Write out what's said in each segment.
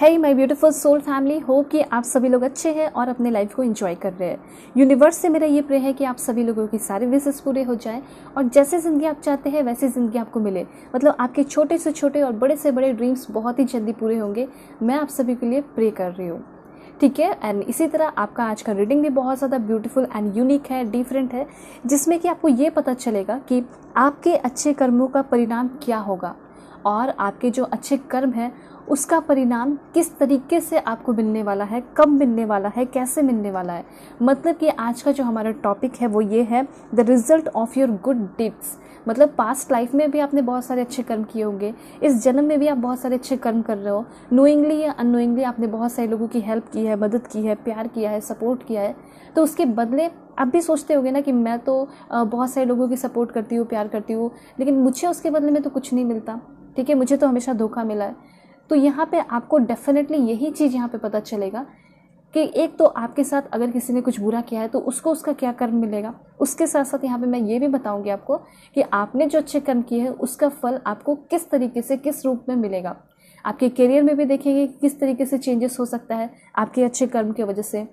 है my beautiful soul family hope कि आप सभी लोग अच्छे हैं और अपने लाइफ को इन्जॉय कर रहे हैं यूनिवर्स से मेरा ये प्रे है कि आप सभी लोगों की सारी विशेष पूरे हो जाए और जैसे ज़िंदगी आप चाहते हैं वैसे ज़िंदगी आपको मिले मतलब आपके छोटे से छोटे और बड़े से बड़े ड्रीम्स बहुत ही जल्दी पूरे होंगे मैं आप सभी के लिए प्रे कर रही हूँ ठीक है एंड इसी तरह आपका आज का रीडिंग भी बहुत ज़्यादा ब्यूटीफुल एंड यूनिक है डिफरेंट है जिसमें कि आपको ये पता चलेगा कि आपके अच्छे कर्मों का परिणाम क्या होगा और आपके जो अच्छे कर्म हैं उसका परिणाम किस तरीके से आपको मिलने वाला है कब मिलने वाला है कैसे मिलने वाला है मतलब कि आज का जो हमारा टॉपिक है वो ये है the result of your good deeds मतलब पास्ट लाइफ में भी आपने बहुत सारे अच्छे कर्म किए होंगे इस जन्म में भी आप बहुत सारे अच्छे कर्म कर रहे हो नोइंगली या अनोइंगली आपने बहुत सारे लोगों की हेल्प की है मदद की है प्यार किया है सपोर्ट किया है तो उसके बदले आप भी सोचते होंगे ना कि मैं तो बहुत सारे लोगों की सपोर्ट करती हूँ प्यार करती हूँ लेकिन मुझे उसके बदले में तो कुछ नहीं मिलता ठीक है मुझे तो हमेशा धोखा मिला है तो यहाँ पे आपको डेफिनेटली यही चीज़ यहाँ पे पता चलेगा कि एक तो आपके साथ अगर किसी ने कुछ बुरा किया है तो उसको उसका क्या कर्म मिलेगा उसके साथ साथ यहाँ पे मैं ये भी बताऊंगी आपको कि आपने जो अच्छे कर्म किए हैं उसका फल आपको किस तरीके से किस रूप में मिलेगा आपके करियर में भी देखेंगे कि किस तरीके से चेंजेस हो सकता है आपके अच्छे कर्म की वजह से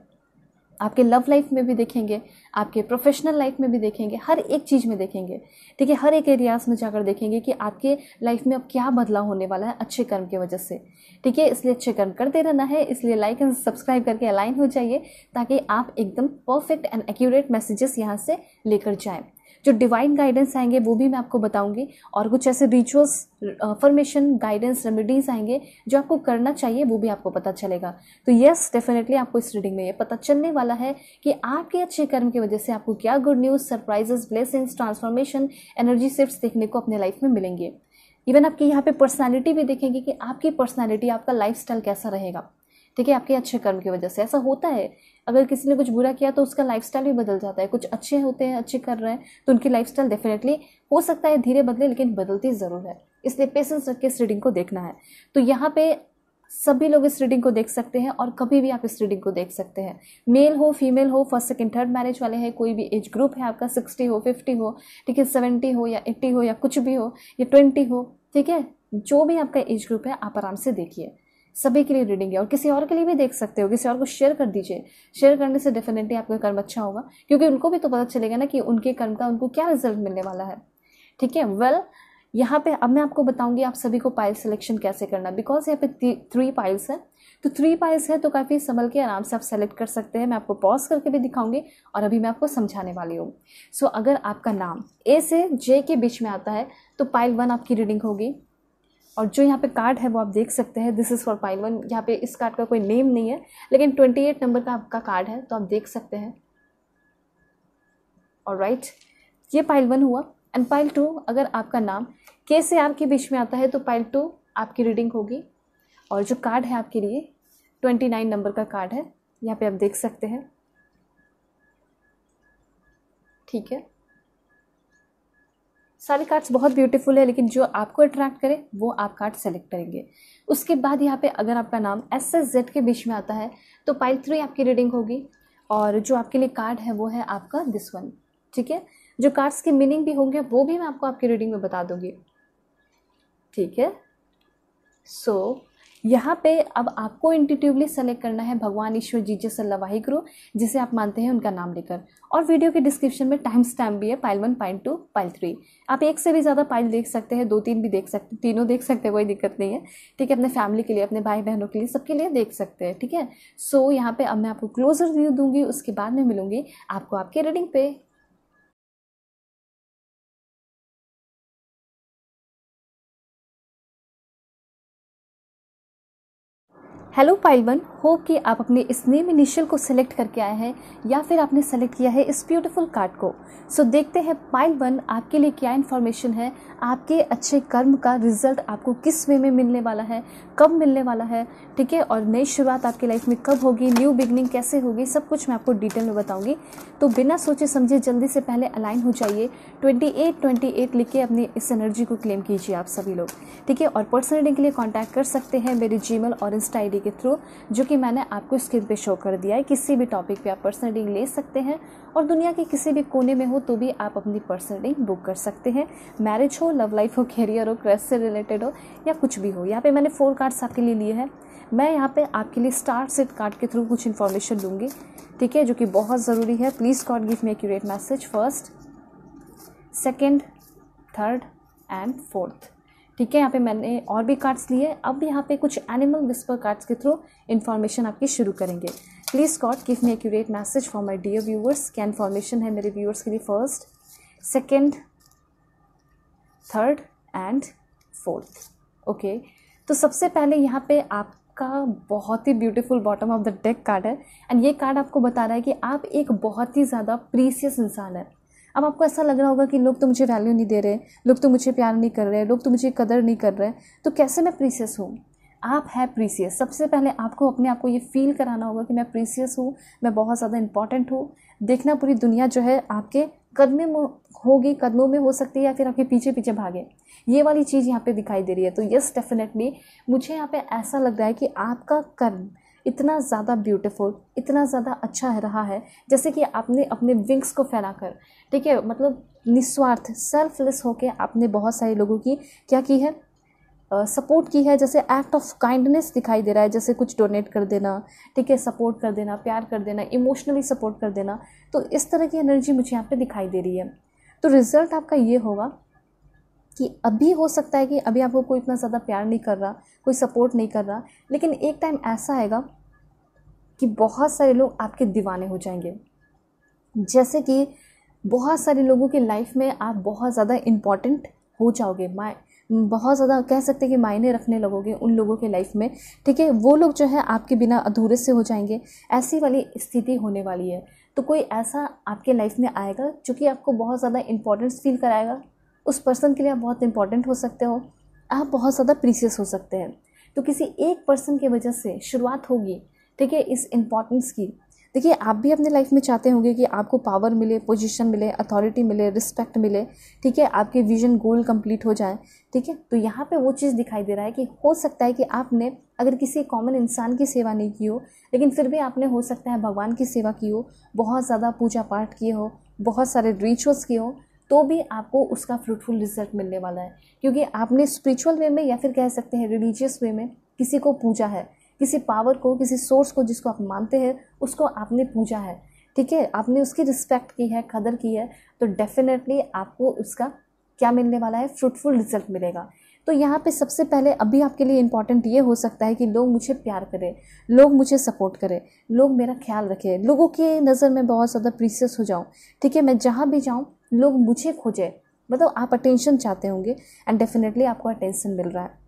आपके लव लाइफ में भी देखेंगे आपके प्रोफेशनल लाइफ में भी देखेंगे हर एक चीज़ में देखेंगे ठीक है हर एक एरियाज़ में जाकर देखेंगे कि आपके लाइफ में अब क्या बदलाव होने वाला है अच्छे कर्म की वजह से ठीक है इसलिए अच्छे कर्म करते रहना है इसलिए लाइक एंड सब्सक्राइब करके अलाइन हो जाइए ताकि आप एकदम परफेक्ट एंड एक्यूरेट मैसेजेस यहाँ से लेकर जाएँ जो डिवाइन गाइडेंस आएंगे वो भी मैं आपको बताऊंगी और कुछ ऐसे रिचुअल्स फॉर्मेशन गाइडेंस रेमेडीज आएंगे जो आपको करना चाहिए वो भी आपको पता चलेगा तो यस डेफिनेटली आपको इस रीडिंग में ये पता चलने वाला है कि आपके अच्छे कर्म की वजह से आपको क्या good news surprises blessings transformation energy shift देखने को अपने लाइफ में मिलेंगे इवन आपकी यहाँ पे पर्सनालिटी भी देखेंगे कि आपकी पर्सनालिटी आपका लाइफस्टाइल कैसा रहेगा ठीक है आपके अच्छे कर्म की वजह से ऐसा होता है अगर किसी ने कुछ बुरा किया तो उसका लाइफ भी बदल जाता है कुछ अच्छे होते हैं अच्छे कर रहे हैं तो उनकी लाइफ डेफिनेटली हो सकता है धीरे बदले लेकिन बदलती ज़रूर है इसलिए पेशेंस रख के इस रीडिंग को देखना है तो यहाँ पे सभी लोग इस रीडिंग को देख सकते हैं और कभी भी आप इस रीडिंग को देख सकते हैं मेल हो फीमेल हो फर्स्ट सेकंड थर्ड मैरिज वाले हैं कोई भी एज ग्रुप है आपका सिक्सटी हो फिफ्टी हो ठीक है सेवेंटी हो या एट्टी हो या कुछ भी हो या ट्वेंटी हो ठीक है जो भी आपका एज ग्रुप है आप आराम से देखिए सभी के लिए रीडिंग है और किसी और के लिए भी देख सकते हो किसी और को शेयर कर दीजिए शेयर करने से डेफिनेटली आपका कर्म अच्छा होगा क्योंकि उनको भी तो पता चलेगा ना कि उनके कर्म का उनको क्या रिजल्ट मिलने वाला है ठीक है वेल यहाँ पे अब मैं आपको बताऊंगी आप सभी को पाइल सिलेक्शन कैसे करना बिकॉज यहाँ पे थ्री पाइल्स है तो थ्री पाइल्स है तो काफ़ी संभल के आराम से आप सेलेक्ट कर सकते हैं मैं आपको पॉज करके भी दिखाऊंगी और अभी मैं आपको समझाने वाली हूँ सो so, अगर आपका नाम ए से जे के बीच में आता है तो पाइल वन आपकी रीडिंग होगी और जो यहाँ पे कार्ड है वो आप देख सकते हैं this is for pile one यहाँ पे इस कार्ड का कोई नेम नहीं है लेकिन ट्वेंटी एट नंबर का आपका कार्ड है तो आप देख सकते हैं और राइट ये पाइल वन हुआ एंड पाइल टू अगर आपका नाम के से आर के बीच में आता है तो पाइल टू आपकी रीडिंग होगी और जो कार्ड है आपके लिए ट्वेंटी नाइन नंबर का कार्ड है यहाँ पे आप देख सकते हैं ठीक है सारे कार्ड्स बहुत ब्यूटीफुल है लेकिन जो आपको अट्रैक्ट करे वो आप कार्ड सेलेक्ट करेंगे उसके बाद यहाँ पे अगर आपका नाम एस एस जेड के बीच में आता है तो पाइल थ्री आपकी रीडिंग होगी और जो आपके लिए कार्ड है वो है आपका दिस वन ठीक है जो कार्ड्स के मीनिंग भी होंगे वो भी मैं आपको आपकी रीडिंग में बता दूंगी ठीक है सो so, यहाँ पे अब आपको इंटिट्यूवली सेलेक्ट करना है भगवान ईश्वर जीजे सल्लावाही गुरु जिसे आप मानते हैं उनका नाम लेकर और वीडियो के डिस्क्रिप्शन में टाइम स्टैम्प भी है pile one pile two pile three आप एक से भी ज़्यादा पाइल देख सकते हैं दो तीन भी देख सकते तीनों देख सकते हैं कोई दिक्कत नहीं है ठीक है अपने फैमिली के लिए अपने भाई बहनों के लिए सबके लिए देख सकते हैं ठीक है सो so, यहाँ पर अब मैं आपको क्लोजर व्यू दूंगी उसके बाद में मिलूंगी आपको आपके रीडिंग पे हेलो पाइल वन होप कि आप अपने इस नेम इनिशियल को सिलेक्ट करके आए हैं या फिर आपने सेलेक्ट किया है इस ब्यूटीफुल कार्ड को सो so, देखते हैं पाइल वन आपके लिए क्या इन्फॉर्मेशन है आपके अच्छे कर्म का रिजल्ट आपको किस वे में मिलने वाला है कब मिलने वाला है ठीक है और नई शुरुआत आपकी लाइफ में कब होगी न्यू बिगनिंग कैसे होगी सब कुछ मैं आपको डिटेल में बताऊँगी तो बिना सोचे समझे जल्दी से पहले अलाइन हो जाइए ट्वेंटी एट ट्वेंटी एट लिख के अपनी इस एनर्जी को क्लेम कीजिए आप सभी लोग ठीक है और पर्सनल के लिए कॉन्टैक्ट कर सकते हैं मेरे जी और इंस्टा आई के थ्रू जो कि मैंने आपको स्क्रीन पे शो कर दिया है किसी भी टॉपिक पे आप पर्सनल रीडिंग ले सकते हैं और दुनिया के किसी भी कोने में हो तो भी आप अपनी पर्सनल रीडिंग बुक कर सकते हैं मैरिज हो लव लाइफ हो कैरियर हो क्रेस से रिलेटेड हो या कुछ भी हो यहाँ पर मैंने फोर कार्ड्स आपके लिए लिए हैं मैं यहाँ पर आपके लिए स्टार सेट कार्ड के थ्रू कुछ इन्फॉर्मेशन दूंगी ठीक है जो कि बहुत ज़रूरी है please god give me accurate message first second third and fourth ठीक है यहाँ पे मैंने और भी कार्ड्स लिए अब यहाँ पे कुछ एनिमल विस्पर कार्ड्स के थ्रू इन्फॉर्मेशन आपकी शुरू करेंगे please god give me accurate message for my dear viewers क्या इन्फॉर्मेशन है मेरे व्यूअर्स के लिए first second third and fourth okay तो सबसे पहले यहाँ पे आप का बहुत ही beautiful bottom of the deck card है एंड ये कार्ड आपको बता रहा है कि आप एक बहुत ही ज़्यादा प्रीसियस इंसान है अब आपको ऐसा लग रहा होगा कि लोग तो मुझे वैल्यू नहीं दे रहे लोग तो मुझे प्यार नहीं कर रहे लोग तो मुझे कदर नहीं कर रहे तो कैसे मैं प्रीसियस हूँ आप है प्रीसियस सबसे पहले आपको अपने आप को ये फील कराना होगा कि मैं प्रीसियस हूँ मैं बहुत ज़्यादा इंपॉर्टेंट हूँ देखना पूरी दुनिया जो है आपके कदमे में होगी कदमों में हो सकती है या फिर आपके पीछे पीछे भागे ये वाली चीज़ यहाँ पे दिखाई दे रही है तो यस डेफिनेटली मुझे यहाँ पे ऐसा लग रहा है कि आपका कर्म इतना ज़्यादा ब्यूटीफुल इतना ज़्यादा अच्छा है रहा है जैसे कि आपने अपने विंग्स को फैलाकर ठीक है मतलब निस्वार्थ सेल्फलेस होकर आपने बहुत सारे लोगों की क्या की है सपोर्ट uh, की है जैसे एक्ट ऑफ काइंडनेस दिखाई दे रहा है जैसे कुछ डोनेट कर देना ठीक है सपोर्ट कर देना प्यार कर देना इमोशनली सपोर्ट कर देना तो इस तरह की एनर्जी मुझे यहाँ पे दिखाई दे रही है तो रिज़ल्ट आपका ये होगा कि अभी हो सकता है कि अभी आपको कोई इतना ज़्यादा प्यार नहीं कर रहा कोई सपोर्ट नहीं कर रहा लेकिन एक टाइम ऐसा आएगा कि बहुत सारे लोग आपके दीवाने हो जाएंगे जैसे कि बहुत सारे लोगों की लाइफ में आप बहुत ज़्यादा इम्पॉर्टेंट हो जाओगे माय बहुत ज़्यादा कह सकते हैं कि मायने रखने लगोगे उन लोगों के लाइफ में ठीक है वो लोग जो है आपके बिना अधूरे से हो जाएंगे ऐसी वाली स्थिति होने वाली है तो कोई ऐसा आपके लाइफ में आएगा जो कि आपको बहुत ज़्यादा इंपॉर्टेंस फील कराएगा उस पर्सन के लिए आप बहुत इंपॉर्टेंट हो सकते हो आप बहुत ज़्यादा प्रीसियस हो सकते हैं तो किसी एक पर्सन की वजह से शुरुआत होगी ठीक है इस इम्पॉर्टेंस की देखिए आप भी अपने लाइफ में चाहते होंगे कि आपको पावर मिले पोजीशन मिले अथॉरिटी मिले रिस्पेक्ट मिले ठीक है आपके विजन गोल कंप्लीट हो जाए ठीक है तो यहाँ पे वो चीज़ दिखाई दे रहा है कि हो सकता है कि आपने अगर किसी कॉमन इंसान की सेवा नहीं की हो लेकिन फिर भी आपने हो सकता है भगवान की सेवा की हो बहुत ज़्यादा पूजा पाठ किए हो बहुत सारे रिचुअल्स किए हो तो भी आपको उसका फ्रूटफुल रिजल्ट मिलने वाला है क्योंकि आपने स्पिरिचुअल वे में या फिर कह सकते हैं रिलीजियस वे में किसी को पूजा है किसी पावर को किसी सोर्स को जिसको आप मानते हैं उसको आपने पूजा है ठीक है आपने उसकी रिस्पेक्ट की है कदर की है तो डेफिनेटली आपको उसका क्या मिलने वाला है फ्रूटफुल रिजल्ट मिलेगा तो यहाँ पे सबसे पहले अभी आपके लिए इम्पॉर्टेंट ये हो सकता है कि लोग मुझे प्यार करें लोग मुझे सपोर्ट करें लोग मेरा ख्याल रखें लोगों की नज़र में बहुत ज़्यादा प्रीसियस हो जाऊँ ठीक है मैं जहाँ भी जाऊँ लोग मुझे खोजे मतलब आप अटेंशन चाहते होंगे एंड डेफिनेटली आपको अटेंशन मिल रहा है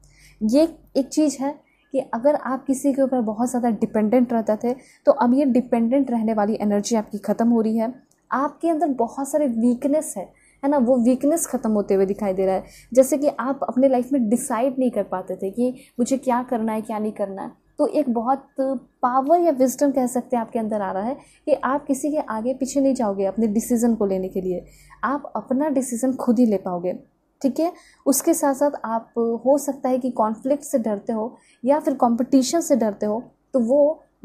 ये एक चीज़ है कि अगर आप किसी के ऊपर बहुत ज़्यादा डिपेंडेंट रहते थे तो अब ये डिपेंडेंट रहने वाली एनर्जी आपकी ख़त्म हो रही है आपके अंदर बहुत सारे वीकनेस है है ना वो वीकनेस ख़त्म होते हुए दिखाई दे रहा है जैसे कि आप अपने लाइफ में डिसाइड नहीं कर पाते थे कि मुझे क्या करना है क्या नहीं करना है तो एक बहुत पावर या विजडम कह सकते हैं आपके अंदर आ रहा है कि आप किसी के आगे पीछे नहीं जाओगे अपने डिसीज़न को लेने के लिए आप अपना डिसीज़न खुद ही ले पाओगे ठीक है उसके साथ साथ आप हो सकता है कि कॉन्फ्लिक्ट से डरते हो या फिर कंपटीशन से डरते हो तो वो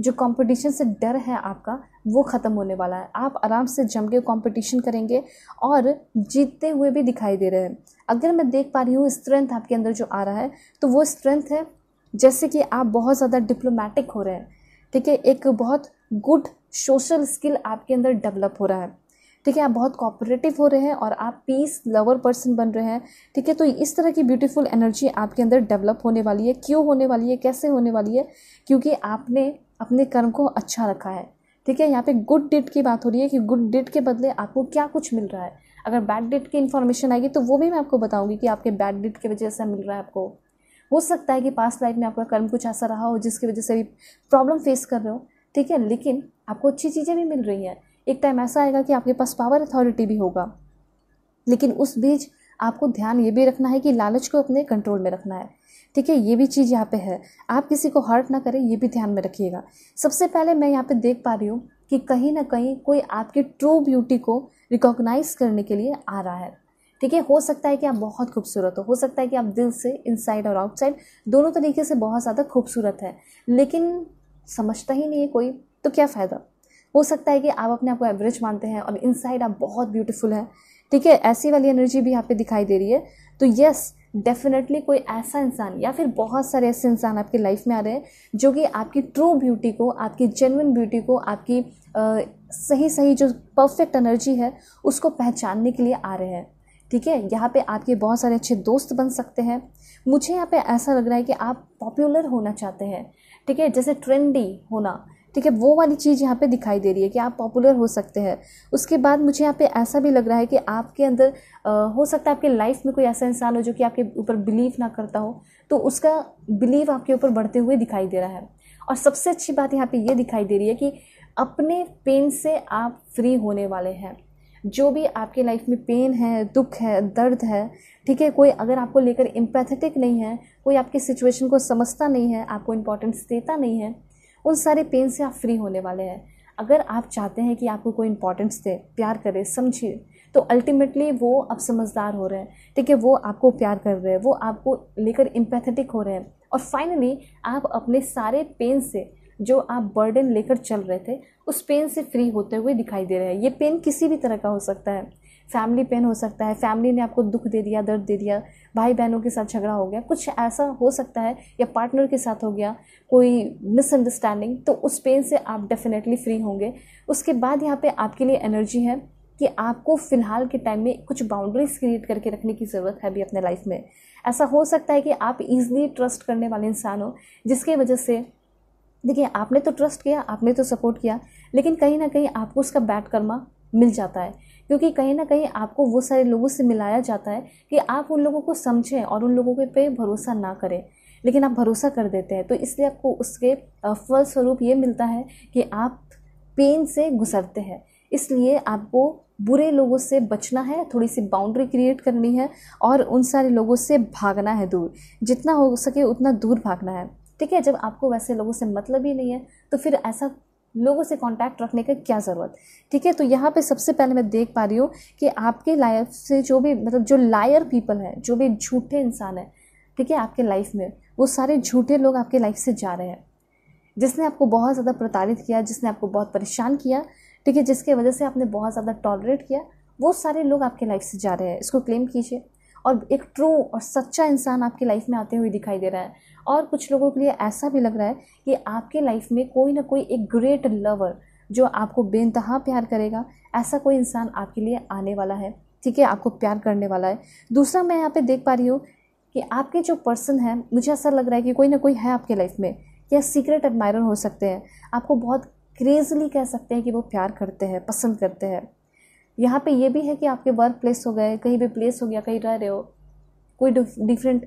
जो कंपटीशन से डर है आपका वो ख़त्म होने वाला है आप आराम से जम के कॉम्पिटिशन करेंगे और जीतते हुए भी दिखाई दे रहे हैं अगर मैं देख पा रही हूँ स्ट्रेंथ आपके अंदर जो आ रहा है तो वो स्ट्रेंथ है जैसे कि आप बहुत ज़्यादा डिप्लोमेटिक हो रहे हैं ठीक है एक बहुत गुड सोशल स्किल आपके अंदर डेवलप हो रहा है ठीक है आप बहुत कॉपरेटिव हो रहे हैं और आप पीस लवर पर्सन बन रहे हैं ठीक है तो इस तरह की ब्यूटीफुल एनर्जी आपके अंदर डेवलप होने वाली है क्यों होने वाली है कैसे होने वाली है क्योंकि आपने अपने कर्म को अच्छा रखा है ठीक है यहाँ पे गुड डेट की बात हो रही है कि गुड डेट के बदले आपको क्या कुछ मिल रहा है अगर बैड डेट की इन्फॉर्मेशन आएगी तो वो भी मैं आपको बताऊंगी कि आपके बैड डेट की वजह से मिल रहा है आपको हो सकता है कि पास्ट लाइफ में आपका कर्म कुछ ऐसा रहा हो जिसकी वजह से भी प्रॉब्लम फेस कर रहे हो ठीक है लेकिन आपको अच्छी चीज़ें भी मिल रही हैं एक टाइम ऐसा आएगा कि आपके पास पावर अथॉरिटी भी होगा लेकिन उस बीच आपको ध्यान ये भी रखना है कि लालच को अपने कंट्रोल में रखना है ठीक है ये भी चीज़ यहाँ पे है आप किसी को हर्ट ना करें ये भी ध्यान में रखिएगा सबसे पहले मैं यहाँ पे देख पा रही हूँ कि कहीं ना कहीं कोई आपकी ट्रू ब्यूटी को रिकॉग्नाइज करने के लिए आ रहा है ठीक है हो सकता है कि आप बहुत खूबसूरत हो हो सकता है कि आप दिल से इनसाइड और आउटसाइड दोनों तरीके से बहुत ज़्यादा खूबसूरत है लेकिन समझता ही नहीं है कोई तो क्या फ़ायदा हो सकता है कि आप अपने आप को एवरेज मानते हैं और इनसाइड आप बहुत ब्यूटीफुल है ठीक है ऐसी वाली एनर्जी भी यहाँ पे दिखाई दे रही है तो यस डेफिनेटली कोई ऐसा इंसान या फिर बहुत सारे ऐसे इंसान आपकी लाइफ में आ रहे हैं जो कि आपकी ट्रू ब्यूटी को आपकी जेनविन ब्यूटी को आपकी आ, सही सही जो परफेक्ट एनर्जी है उसको पहचानने के लिए आ रहे हैं ठीक है यहाँ पे आपके बहुत सारे अच्छे दोस्त बन सकते हैं मुझे यहाँ पे ऐसा लग रहा है कि आप पॉपुलर होना चाहते हैं ठीक है जैसे ट्रेंडी होना ठीक है वो वाली चीज़ यहाँ पे दिखाई दे रही है कि आप पॉपुलर हो सकते हैं उसके बाद मुझे यहाँ पे ऐसा भी लग रहा है कि आपके अंदर आ, हो सकता है आपके लाइफ में कोई ऐसा इंसान हो जो कि आपके ऊपर बिलीव ना करता हो तो उसका बिलीव आपके ऊपर बढ़ते हुए दिखाई दे रहा है और सबसे अच्छी बात यहाँ पे ये दिखाई दे रही है कि अपने पेन से आप फ्री होने वाले हैं जो भी आपके लाइफ में पेन है दुख है दर्द है ठीक है कोई अगर आपको लेकर इम्पैथेटिक नहीं है कोई आपकी सिचुएशन को समझता नहीं है आपको इम्पोर्टेंस देता नहीं है उन सारे पेन से आप फ्री होने वाले हैं अगर आप चाहते हैं कि आपको कोई इंपॉर्टेंस दे प्यार करे समझिए तो अल्टीमेटली वो अब समझदार हो रहे हैं ठीक है वो आपको प्यार कर रहे हैं वो आपको लेकर इम्पैथेटिक हो रहे हैं और फाइनली आप अपने सारे पेन से जो आप बर्डन लेकर चल रहे थे उस पेन से फ्री होते हुए दिखाई दे रहे हैं ये पेन किसी भी तरह का हो सकता है फैमिली पेन हो सकता है फैमिली ने आपको दुख दे दिया दर्द दे दिया भाई बहनों के साथ झगड़ा हो गया कुछ ऐसा हो सकता है या पार्टनर के साथ हो गया कोई मिसअंडरस्टैंडिंग तो उस पेन से आप डेफिनेटली फ्री होंगे उसके बाद यहाँ पे आपके लिए एनर्जी है कि आपको फ़िलहाल के टाइम में कुछ बाउंड्रीज क्रिएट करके रखने की ज़रूरत है अभी अपने लाइफ में ऐसा हो सकता है कि आप ईजिली ट्रस्ट करने वाले इंसान हो जिसके वजह से देखिए आपने तो ट्रस्ट किया आपने तो सपोर्ट किया लेकिन कहीं ना कहीं आपको उसका बैड कर्मा मिल जाता है क्योंकि कहीं ना कहीं आपको वो सारे लोगों से मिलाया जाता है कि आप उन लोगों को समझें और उन लोगों के पे भरोसा ना करें लेकिन आप भरोसा कर देते हैं तो इसलिए आपको उसके फलस्वरूप ये मिलता है कि आप पेन से गुजरते हैं इसलिए आपको बुरे लोगों से बचना है थोड़ी सी बाउंड्री क्रिएट करनी है और उन सारे लोगों से भागना है दूर जितना हो सके उतना दूर भागना है ठीक है जब आपको वैसे लोगों से मतलब ही नहीं है तो फिर ऐसा लोगों से कांटेक्ट रखने का क्या ज़रूरत ठीक है तो यहाँ पे सबसे पहले मैं देख पा रही हूँ कि आपके लाइफ से जो भी मतलब जो लायर पीपल है जो भी झूठे इंसान हैं ठीक है आपके लाइफ में वो सारे झूठे लोग आपके लाइफ से जा रहे हैं जिसने आपको बहुत ज़्यादा प्रताड़ित किया जिसने आपको बहुत परेशान किया ठीक है जिसके वजह से आपने बहुत ज़्यादा टॉलरेट किया वो सारे लोग आपके लाइफ से जा रहे हैं इसको क्लेम कीजिए और एक ट्रू और सच्चा इंसान आपकी लाइफ में आते हुए दिखाई दे रहा है और कुछ लोगों के लिए ऐसा भी लग रहा है कि आपके लाइफ में कोई ना कोई एक ग्रेट लवर जो आपको बेनतहा प्यार करेगा ऐसा कोई इंसान आपके लिए आने वाला है ठीक है आपको प्यार करने वाला है दूसरा मैं यहाँ पे देख पा रही हूँ कि आपके जो पर्सन हैं मुझे ऐसा लग रहा है कि कोई ना कोई है आपके लाइफ में या सीक्रेट एडमायर हो सकते हैं आपको बहुत क्रेजली कह सकते हैं कि वो प्यार करते हैं पसंद करते हैं यहाँ पे ये भी है कि आपके वर्क प्लेस हो गए कहीं भी प्लेस हो गया कहीं रह रहे हो कोई डिफरेंट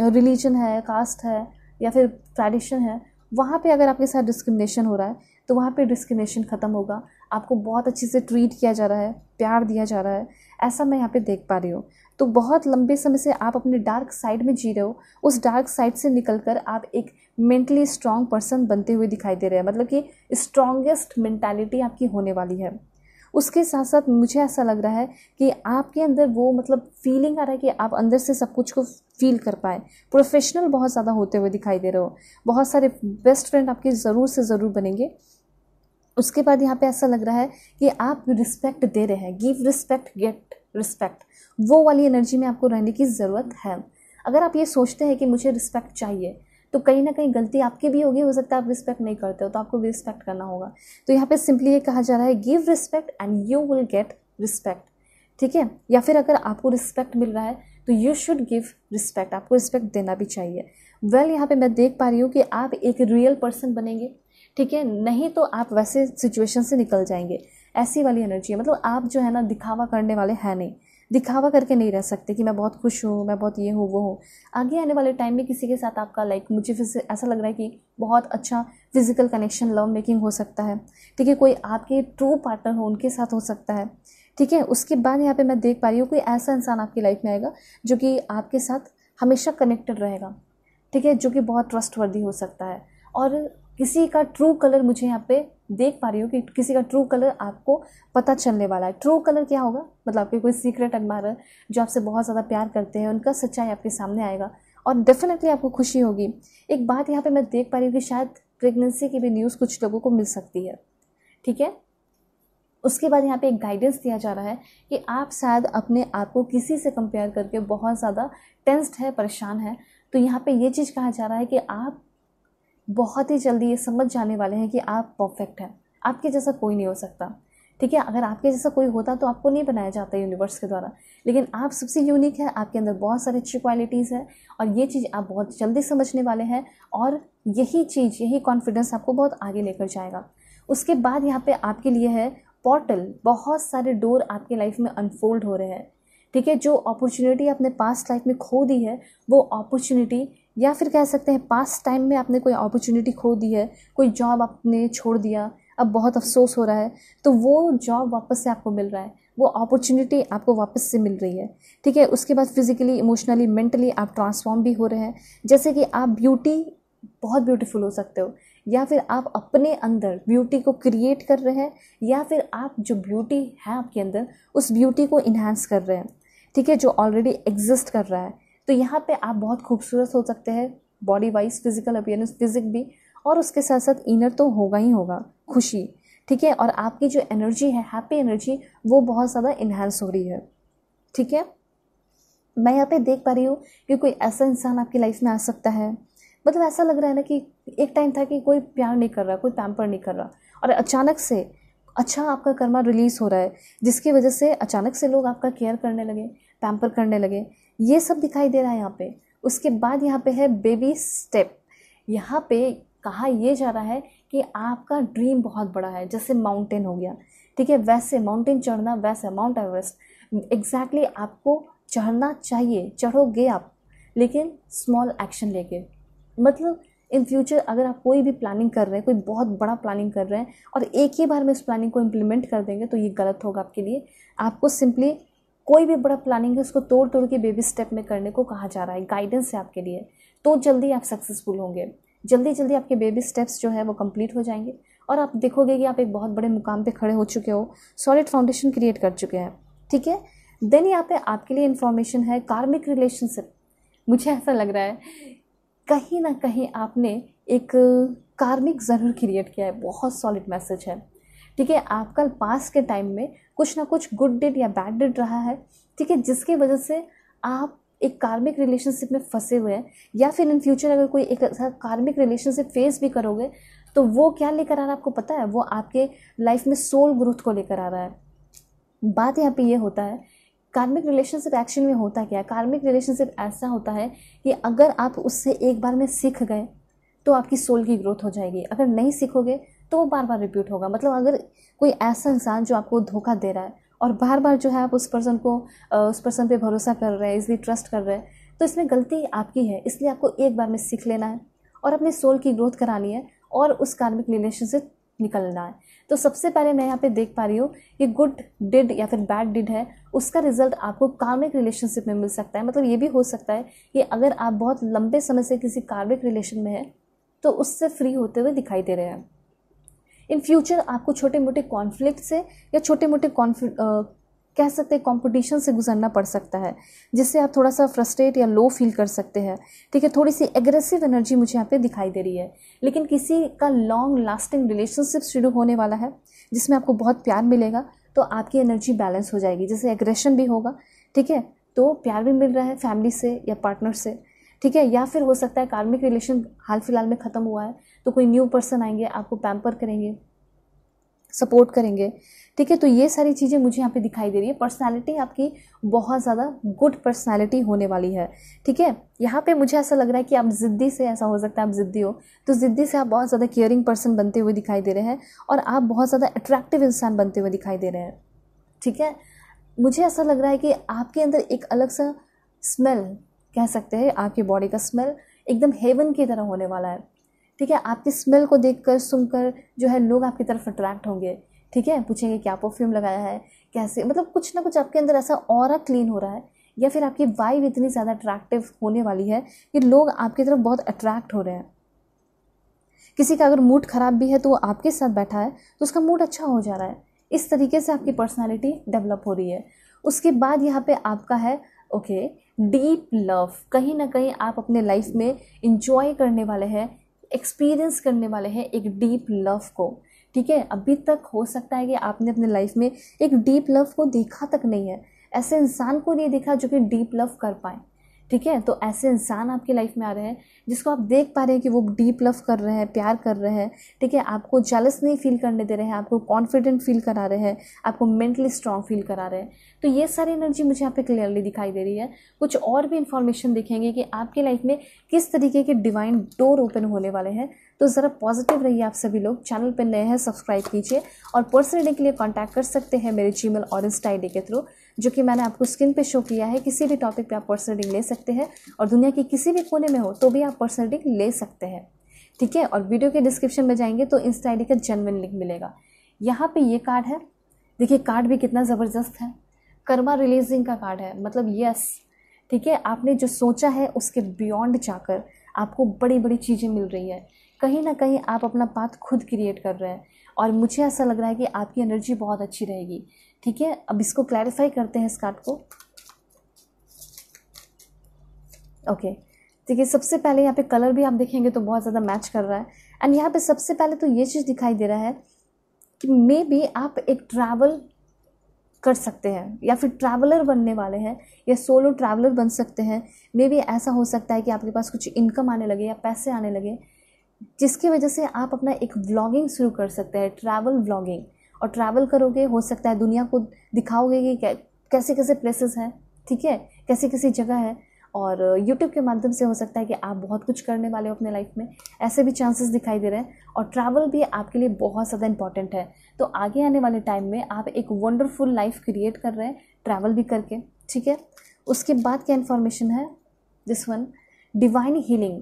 रिलीजन है कास्ट है या फिर ट्रेडिशन है वहाँ पे अगर आपके साथ डिस्क्रिमिनेशन हो रहा है तो वहाँ पे डिस्क्रिमिनेशन ख़त्म होगा आपको बहुत अच्छे से ट्रीट किया जा रहा है प्यार दिया जा रहा है ऐसा मैं यहाँ पे देख पा रही हूँ तो बहुत लंबे समय से आप अपने डार्क साइड में जी रहे हो उस डार्क साइड से निकल कर आप एक मेंटली स्ट्रॉन्ग पर्सन बनते हुए दिखाई दे रहे हैं मतलब कि स्ट्रॉन्गेस्ट मैंटेलिटी आपकी होने वाली है उसके साथ साथ मुझे ऐसा लग रहा है कि आपके अंदर वो मतलब फीलिंग आ रहा है कि आप अंदर से सब कुछ को फील कर पाए प्रोफेशनल बहुत ज़्यादा होते हुए दिखाई दे रहे हो बहुत सारे बेस्ट फ्रेंड आपके ज़रूर से ज़रूर बनेंगे उसके बाद यहाँ पे ऐसा लग रहा है कि आप रिस्पेक्ट दे रहे हैं गिव रिस्पेक्ट गेट रिस्पेक्ट वो वाली एनर्जी में आपको रहने की ज़रूरत है अगर आप ये सोचते हैं कि मुझे रिस्पेक्ट चाहिए तो कहीं ना कहीं गलती आपकी भी होगी हो सकता है आप रिस्पेक्ट नहीं करते हो तो आपको भी रिस्पेक्ट करना होगा तो यहाँ पे सिंपली ये कहा जा रहा है give respect and you will get respect ठीक है या फिर अगर आपको रिस्पेक्ट मिल रहा है तो यू शुड गिव रिस्पेक्ट आपको रिस्पेक्ट देना भी चाहिए वेल well, यहाँ पे मैं देख पा रही हूँ कि आप एक रियल पर्सन बनेंगे ठीक है नहीं तो आप वैसे सिचुएशन से निकल जाएंगे ऐसी वाली एनर्जी है मतलब आप जो है ना दिखावा करने वाले हैं नहीं दिखावा करके नहीं रह सकते कि मैं बहुत खुश हूँ मैं बहुत ये हूँ वो हूँ आगे आने वाले टाइम में किसी के साथ आपका लाइक मुझे ऐसा लग रहा है कि बहुत अच्छा फिज़िकल कनेक्शन लव मेकिंग हो सकता है ठीक है कोई आपके ट्रू पार्टनर हो उनके साथ हो सकता है ठीक है उसके बाद यहाँ पे मैं देख पा रही हूँ कोई ऐसा इंसान आपकी लाइफ में आएगा जो कि आपके साथ हमेशा कनेक्टेड रहेगा ठीक है जो कि बहुत ट्रस्टवर्दी हो सकता है और किसी का ट्रू कलर मुझे यहाँ पे देख पा रही हो कि किसी का ट्रू कलर आपको पता चलने वाला है ट्रू कलर क्या होगा मतलब आपके कोई सीक्रेट अडमायर जो आपसे बहुत ज़्यादा प्यार करते हैं उनका सच्चाई आपके सामने आएगा और डेफिनेटली आपको खुशी होगी एक बात यहाँ पे मैं देख पा रही हूँ कि शायद प्रेगनेंसी की भी न्यूज़ कुछ लोगों को मिल सकती है ठीक है उसके बाद यहाँ पे एक गाइडेंस दिया जा रहा है कि आप शायद अपने आप को किसी से कंपेयर करके बहुत ज़्यादा टेंस्ड है परेशान है तो यहाँ पे ये चीज़ कहा जा रहा है कि आप बहुत ही जल्दी ये समझ जाने वाले हैं कि आप परफेक्ट हैं आपके जैसा कोई नहीं हो सकता ठीक है अगर आपके जैसा कोई होता तो आपको नहीं बनाया जाता यूनिवर्स के द्वारा लेकिन आप सबसे यूनिक है आपके अंदर बहुत सारी अच्छी क्वालिटीज़ है और ये चीज़ आप बहुत जल्दी समझने वाले हैं और यही चीज़ यही कॉन्फिडेंस आपको बहुत आगे लेकर जाएगा उसके बाद यहाँ पे आपके लिए है पोर्टल बहुत सारे डोर आपके लाइफ में अनफोल्ड हो रहे हैं ठीक है जो अपॉर्चुनिटी आपने पास्ट लाइफ में खो दी है वो अपॉर्चुनिटी या फिर कह सकते हैं पास टाइम में आपने कोई अपॉर्चुनिटी खो दी है कोई जॉब आपने छोड़ दिया अब बहुत अफसोस हो रहा है तो वो जॉब वापस से आपको मिल रहा है वो अपॉर्चुनिटी आपको वापस से मिल रही है ठीक है उसके बाद फिजिकली इमोशनली मेंटली आप ट्रांसफॉर्म भी हो रहे हैं जैसे कि आप ब्यूटी बहुत ब्यूटीफुल हो सकते हो या फिर आप अपने अंदर ब्यूटी को क्रिएट कर रहे हैं या फिर आप जो ब्यूटी है आपके अंदर उस ब्यूटी को इन्हांस कर रहे हैं ठीक है जो ऑलरेडी एग्जिस्ट कर रहा है तो यहाँ पे आप बहुत खूबसूरत हो सकते हैं body wise physical appearance physique भी और उसके साथ साथ इनर तो होगा ही होगा खुशी ठीक है और आपकी जो एनर्जी है हैप्पी एनर्जी वो बहुत ज़्यादा इन्हेंस हो रही है ठीक है मैं यहाँ पे देख पा रही हूँ कि कोई ऐसा इंसान आपकी लाइफ में आ सकता है मतलब ऐसा लग रहा है ना कि एक टाइम था कि कोई प्यार नहीं कर रहा कोई पैम्पर नहीं कर रहा और अचानक से अच्छा आपका कर्मा रिलीज़ हो रहा है जिसकी वजह से अचानक से लोग आपका केयर करने लगे पैम्पर करने लगे ये सब दिखाई दे रहा है यहाँ पे उसके बाद यहाँ पे है बेबी स्टेप यहाँ पे कहा यह जा रहा है कि आपका ड्रीम बहुत बड़ा है जैसे माउंटेन हो गया ठीक है वैसे माउंटेन चढ़ना वैसे माउंट एवरेस्ट एग्जैक्टली exactly आपको चढ़ना चाहिए चढ़ोगे आप लेकिन स्मॉल एक्शन लेके मतलब इन फ्यूचर अगर आप कोई भी प्लानिंग कर रहे हैं कोई बहुत बड़ा प्लानिंग कर रहे हैं और एक ही बार में इस प्लानिंग को इम्प्लीमेंट कर देंगे तो ये गलत होगा आपके लिए आपको सिंपली कोई भी बड़ा प्लानिंग है उसको तोड़ तोड़ के बेबी स्टेप में करने को कहा जा रहा है गाइडेंस है आपके लिए तो जल्दी आप सक्सेसफुल होंगे जल्दी जल्दी आपके बेबी स्टेप्स जो है वो कंप्लीट हो जाएंगे और आप देखोगे कि आप एक बहुत बड़े मुकाम पे खड़े हो चुके हो सॉलिड फाउंडेशन क्रिएट कर चुके हैं ठीक है देन यहाँ पे आपके लिए इन्फॉर्मेशन है कार्मिक रिलेशनशिप मुझे ऐसा लग रहा है कहीं ना कहीं आपने एक कार्मिक ज़रूर क्रिएट किया है बहुत सॉलिड मैसेज है ठीक है आपका पास के टाइम में कुछ ना कुछ गुड डेट या बैड डेट रहा है ठीक है जिसके वजह से आप एक कार्मिक रिलेशनशिप में फंसे हुए हैं या फिर इन फ्यूचर अगर कोई एक ऐसा कार्मिक रिलेशनशिप फेस भी करोगे तो वो क्या लेकर आ रहा है आपको पता है वो आपके लाइफ में सोल ग्रोथ को लेकर आ रहा है बात यहाँ पे ये होता है कार्मिक रिलेशनशिप एक्शन में होता क्या है कार्मिक रिलेशनशिप ऐसा होता है कि अगर आप उससे एक बार में सीख गए तो आपकी सोल की ग्रोथ हो जाएगी अगर नहीं सीखोगे तो वो बार बार रिपीट होगा मतलब अगर कोई ऐसा इंसान जो आपको धोखा दे रहा है और बार बार जो है आप उस पर्सन को उस पर्सन पे भरोसा कर रहे हैं इसलिए ट्रस्ट कर रहे हैं तो इसमें गलती आपकी है इसलिए आपको एक बार में सीख लेना है और अपने सोल की ग्रोथ करानी है और उस कार्मिक रिलेशन से निकलना है तो सबसे पहले मैं यहाँ पे देख पा रही हूँ कि गुड डिड या फिर बैड डिड है उसका रिजल्ट आपको कार्मिक रिलेशनशिप में मिल सकता है मतलब ये भी हो सकता है कि अगर आप बहुत लंबे समय से किसी कार्मिक रिलेशन में हैं तो उससे फ्री होते हुए दिखाई दे रहे हैं इन फ्यूचर आपको छोटे मोटे कॉन्फ्लिक्ट से या छोटे मोटे कह सकते हैं कंपटीशन से गुजरना पड़ सकता है जिससे आप थोड़ा सा फ्रस्ट्रेट या लो फील कर सकते हैं ठीक है थोड़ी सी एग्रेसिव एनर्जी मुझे यहाँ पे दिखाई दे रही है लेकिन किसी का लॉन्ग लास्टिंग रिलेशनशिप शुरू होने वाला है जिसमें आपको बहुत प्यार मिलेगा तो आपकी एनर्जी बैलेंस हो जाएगी जैसे एग्रेशन भी होगा ठीक है तो प्यार भी मिल रहा है फैमिली से या पार्टनर से ठीक है या फिर हो सकता है कार्मिक रिलेशन हाल फिलहाल में ख़त्म हुआ है तो कोई न्यू पर्सन आएंगे आपको पैम्पर करेंगे सपोर्ट करेंगे ठीक है तो ये सारी चीज़ें मुझे यहाँ पे दिखाई दे रही है पर्सनालिटी आपकी बहुत ज़्यादा गुड पर्सनालिटी होने वाली है ठीक है यहाँ पे मुझे ऐसा लग रहा है कि आप ज़िद्दी से ऐसा हो सकता है आप ज़िद्दी हो तो ज़िद्दी से आप बहुत ज़्यादा केयरिंग पर्सन बनते हुए दिखाई दे रहे हैं और आप बहुत ज़्यादा अट्रैक्टिव इंसान बनते हुए दिखाई दे रहे हैं ठीक है मुझे ऐसा लग रहा है कि आपके अंदर एक अलग सा स्मेल कह सकते हैं आपकी बॉडी का स्मेल एकदम हेवन की तरह होने वाला है ठीक है आपकी स्मेल को देख कर सुनकर जो है लोग आपकी तरफ अट्रैक्ट होंगे ठीक है पूछेंगे क्या परफ्यूम लगाया है कैसे मतलब कुछ ना कुछ आपके अंदर ऐसा और क्लीन हो रहा है या फिर आपकी वाइव इतनी ज़्यादा अट्रैक्टिव होने वाली है कि लोग आपकी तरफ बहुत अट्रैक्ट हो रहे हैं किसी का अगर मूड ख़राब भी है तो वो आपके साथ बैठा है तो उसका मूड अच्छा हो जा रहा है इस तरीके से आपकी पर्सनालिटी डेवलप हो रही है उसके बाद यहाँ पे आपका है ओके डीप लव कहीं ना कहीं आप अपने लाइफ में इंजॉय करने वाले हैं एक्सपीरियंस करने वाले हैं एक डीप लव को ठीक है अभी तक हो सकता है कि आपने अपने लाइफ में एक डीप लव को देखा तक नहीं है ऐसे इंसान को नहीं देखा जो कि डीप लव कर पाए ठीक है तो ऐसे इंसान आपकी लाइफ में आ रहे हैं जिसको आप देख पा रहे हैं कि वो डीप लव कर रहे हैं प्यार कर रहे हैं ठीक है आपको जेलस नहीं फील करने दे रहे हैं आपको कॉन्फिडेंट फील करा रहे हैं आपको मेंटली स्ट्रांग फील करा रहे हैं तो ये सारी एनर्जी मुझे यहाँ पे क्लियरली दिखाई दे रही है कुछ और भी इन्फॉर्मेशन दिखेंगे कि आपकी लाइफ में किस तरीके के डिवाइन डोर ओपन होने वाले हैं तो ज़रा पॉजिटिव रहिए आप सभी लोग चैनल पर नए हैं सब्सक्राइब कीजिए और पर्सनली के लिए कॉन्टैक्ट कर सकते हैं मेरे जी और इंस्टा आई के थ्रू जो कि मैंने आपको स्क्रीन पे शो किया है किसी भी टॉपिक पे आप पर्सनल रीडिंग ले सकते हैं और दुनिया के किसी भी कोने में हो तो भी आप पर्सनल रीडिंग ले सकते हैं ठीक है और वीडियो के डिस्क्रिप्शन में जाएंगे तो इंस्टा आई का जेनविन लिंक मिलेगा यहाँ पर ये कार्ड है देखिए कार्ड भी कितना ज़बरदस्त है कर्मा रिलीजिंग का कार्ड है मतलब यस ठीक है आपने जो सोचा है उसके बियॉन्ड जाकर आपको बड़ी बड़ी चीज़ें मिल रही है कहीं ना कहीं आप अपना पाथ खुद क्रिएट कर रहे हैं और मुझे ऐसा लग रहा है कि आपकी एनर्जी बहुत अच्छी रहेगी ठीक है अब इसको क्लैरिफाई करते हैं इस कार्ड को ओके ठीक है सबसे पहले यहाँ पे कलर भी आप देखेंगे तो बहुत ज़्यादा मैच कर रहा है एंड यहाँ पे सबसे पहले तो ये चीज़ दिखाई दे रहा है कि मे बी आप एक ट्रैवल कर सकते हैं या फिर ट्रैवलर बनने वाले हैं या सोलो ट्रैवलर बन सकते हैं मे बी ऐसा हो सकता है कि आपके पास कुछ इनकम आने लगे या पैसे आने लगे जिसकी वजह से आप अपना एक व्लॉगिंग शुरू कर सकते हैं ट्रैवल व्लॉगिंग और ट्रैवल करोगे हो सकता है दुनिया को दिखाओगे कि कैसे कैसे प्लेसेस हैं ठीक है कैसी कैसी जगह है और यूट्यूब के माध्यम से हो सकता है कि आप बहुत कुछ करने वाले हो अपने लाइफ में ऐसे भी चांसेस दिखाई दे रहे हैं और ट्रैवल भी आपके लिए बहुत ज़्यादा इंपॉर्टेंट है तो आगे आने वाले टाइम में आप एक वंडरफुल लाइफ क्रिएट कर रहे हैं ट्रैवल भी करके ठीक है उसके बाद क्या इन्फॉर्मेशन है दिस वन डिवाइन हीलिंग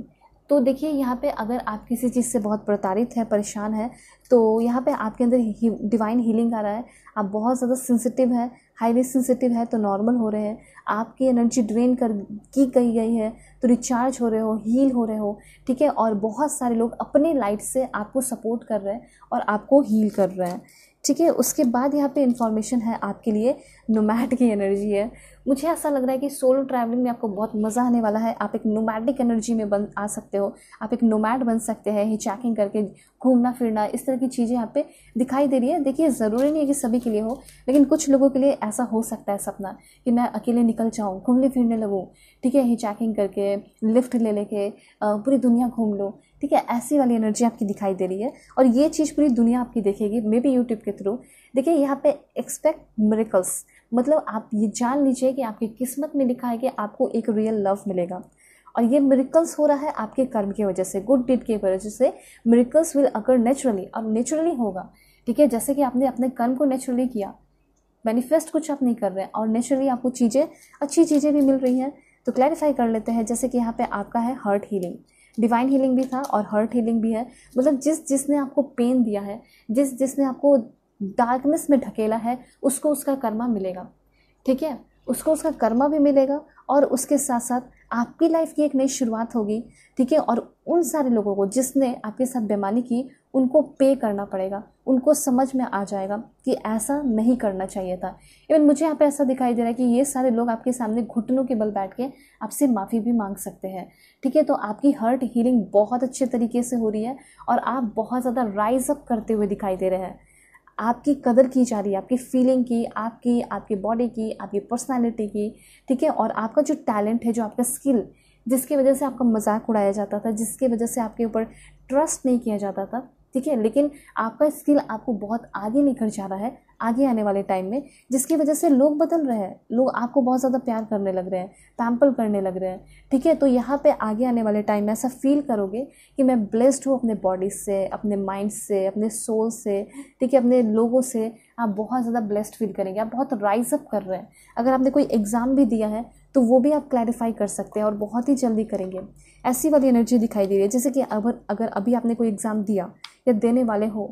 तो देखिए यहाँ पे अगर आप किसी चीज़ से बहुत प्रताड़ित हैं परेशान हैं तो यहाँ पे आपके अंदर ही, डिवाइन हीलिंग आ रहा है आप बहुत ज़्यादा सेंसिटिव हैं हाईली सेंसिटिव है तो नॉर्मल हो रहे हैं आपकी एनर्जी ड्रेन कर की गई गई है तो रिचार्ज हो रहे हो हील हो रहे हो ठीक है और बहुत सारे लोग अपने लाइट से आपको सपोर्ट कर रहे हैं और आपको हील कर रहे हैं ठीक है उसके बाद यहाँ पे इन्फॉर्मेशन है आपके लिए नोमैट की एनर्जी है मुझे ऐसा लग रहा है कि सोलो ट्रैवलिंग में आपको बहुत मज़ा आने वाला है आप एक नोमैटिक एनर्जी में बन आ सकते हो आप एक नोमैट बन सकते हैं हिचैकिंग करके घूमना फिरना इस तरह की चीज़ें यहाँ पे दिखाई दे रही है देखिए ज़रूरी नहीं है कि सभी के लिए हो लेकिन कुछ लोगों के लिए ऐसा हो सकता है सपना कि मैं अकेले निकल जाऊँ घूमने फिरने लगूँ ठीक है हिचैकिंग करके लिफ्ट ले लेके पूरी दुनिया घूम लो ठीक है ऐसी वाली एनर्जी आपकी दिखाई दे रही है और ये चीज़ पूरी दुनिया आपकी देखेगी मे बी यूट्यूब के थ्रू देखिए यहाँ पे एक्सपेक्ट मेरिकल्स मतलब आप ये जान लीजिए कि आपकी किस्मत में लिखा है कि आपको एक रियल लव मिलेगा और ये मेरिकल्स हो रहा है आपके कर्म की वजह से गुड डिड की वजह से मेरिकल्स विल अकर नेचुरली और नेचुरली होगा ठीक है जैसे कि आपने अपने कर्म को नेचुरली किया मैनिफेस्ट कुछ आप नहीं कर रहे हैं और नेचुरली आपको चीज़ें अच्छी चीज़ें भी मिल रही हैं तो क्लैरिफाई कर लेते हैं जैसे कि यहाँ पे आपका है हार्ट हीलिंग डिवाइन हीलिंग भी था और हर्ट हीलिंग भी है मतलब जिस जिसने आपको पेन दिया है जिस जिसने आपको डार्कनेस में ढकेला है उसको उसका कर्मा मिलेगा ठीक है उसको उसका कर्मा भी मिलेगा और उसके साथ साथ आपकी लाइफ की एक नई शुरुआत होगी ठीक है और उन सारे लोगों को जिसने आपके साथ बेमानी की उनको पे करना पड़ेगा उनको समझ में आ जाएगा कि ऐसा नहीं करना चाहिए था इवन मुझे यहाँ पे ऐसा दिखाई दे रहा है कि ये सारे लोग आपके सामने घुटनों के बल बैठ के आपसे माफ़ी भी मांग सकते हैं ठीक है तो आपकी हर्ट हीलिंग बहुत अच्छे तरीके से हो रही है और आप बहुत ज़्यादा राइज अप करते हुए दिखाई दे रहे हैं आपकी कदर की जा रही है आपकी फीलिंग की आपकी आपकी बॉडी की आपकी पर्सनालिटी की ठीक है और आपका जो टैलेंट है जो आपका स्किल जिसकी वजह से आपका मजाक उड़ाया जाता था जिसकी वजह से आपके ऊपर ट्रस्ट नहीं किया जाता था ठीक है लेकिन आपका स्किल आपको बहुत आगे निकल जा रहा है आगे आने वाले टाइम में जिसकी वजह से लोग बदल रहे हैं लोग आपको बहुत ज़्यादा प्यार करने लग रहे हैं पैम्पल करने लग रहे हैं ठीक है तो यहाँ पे आगे आने वाले टाइम में ऐसा फील करोगे कि मैं ब्लेस्ड हूँ अपने बॉडी से अपने माइंड से अपने सोल से ठीक है अपने लोगों से आप बहुत ज़्यादा ब्लेस्ड फील करेंगे आप बहुत राइज अप कर रहे हैं अगर आपने कोई एग्ज़ाम भी दिया है तो वो भी आप क्लैरिफाई कर सकते हैं और बहुत ही जल्दी करेंगे ऐसी वाली एनर्जी दिखाई दे रही है जैसे कि अगर अगर अभी आपने कोई एग्ज़ाम दिया या देने वाले हो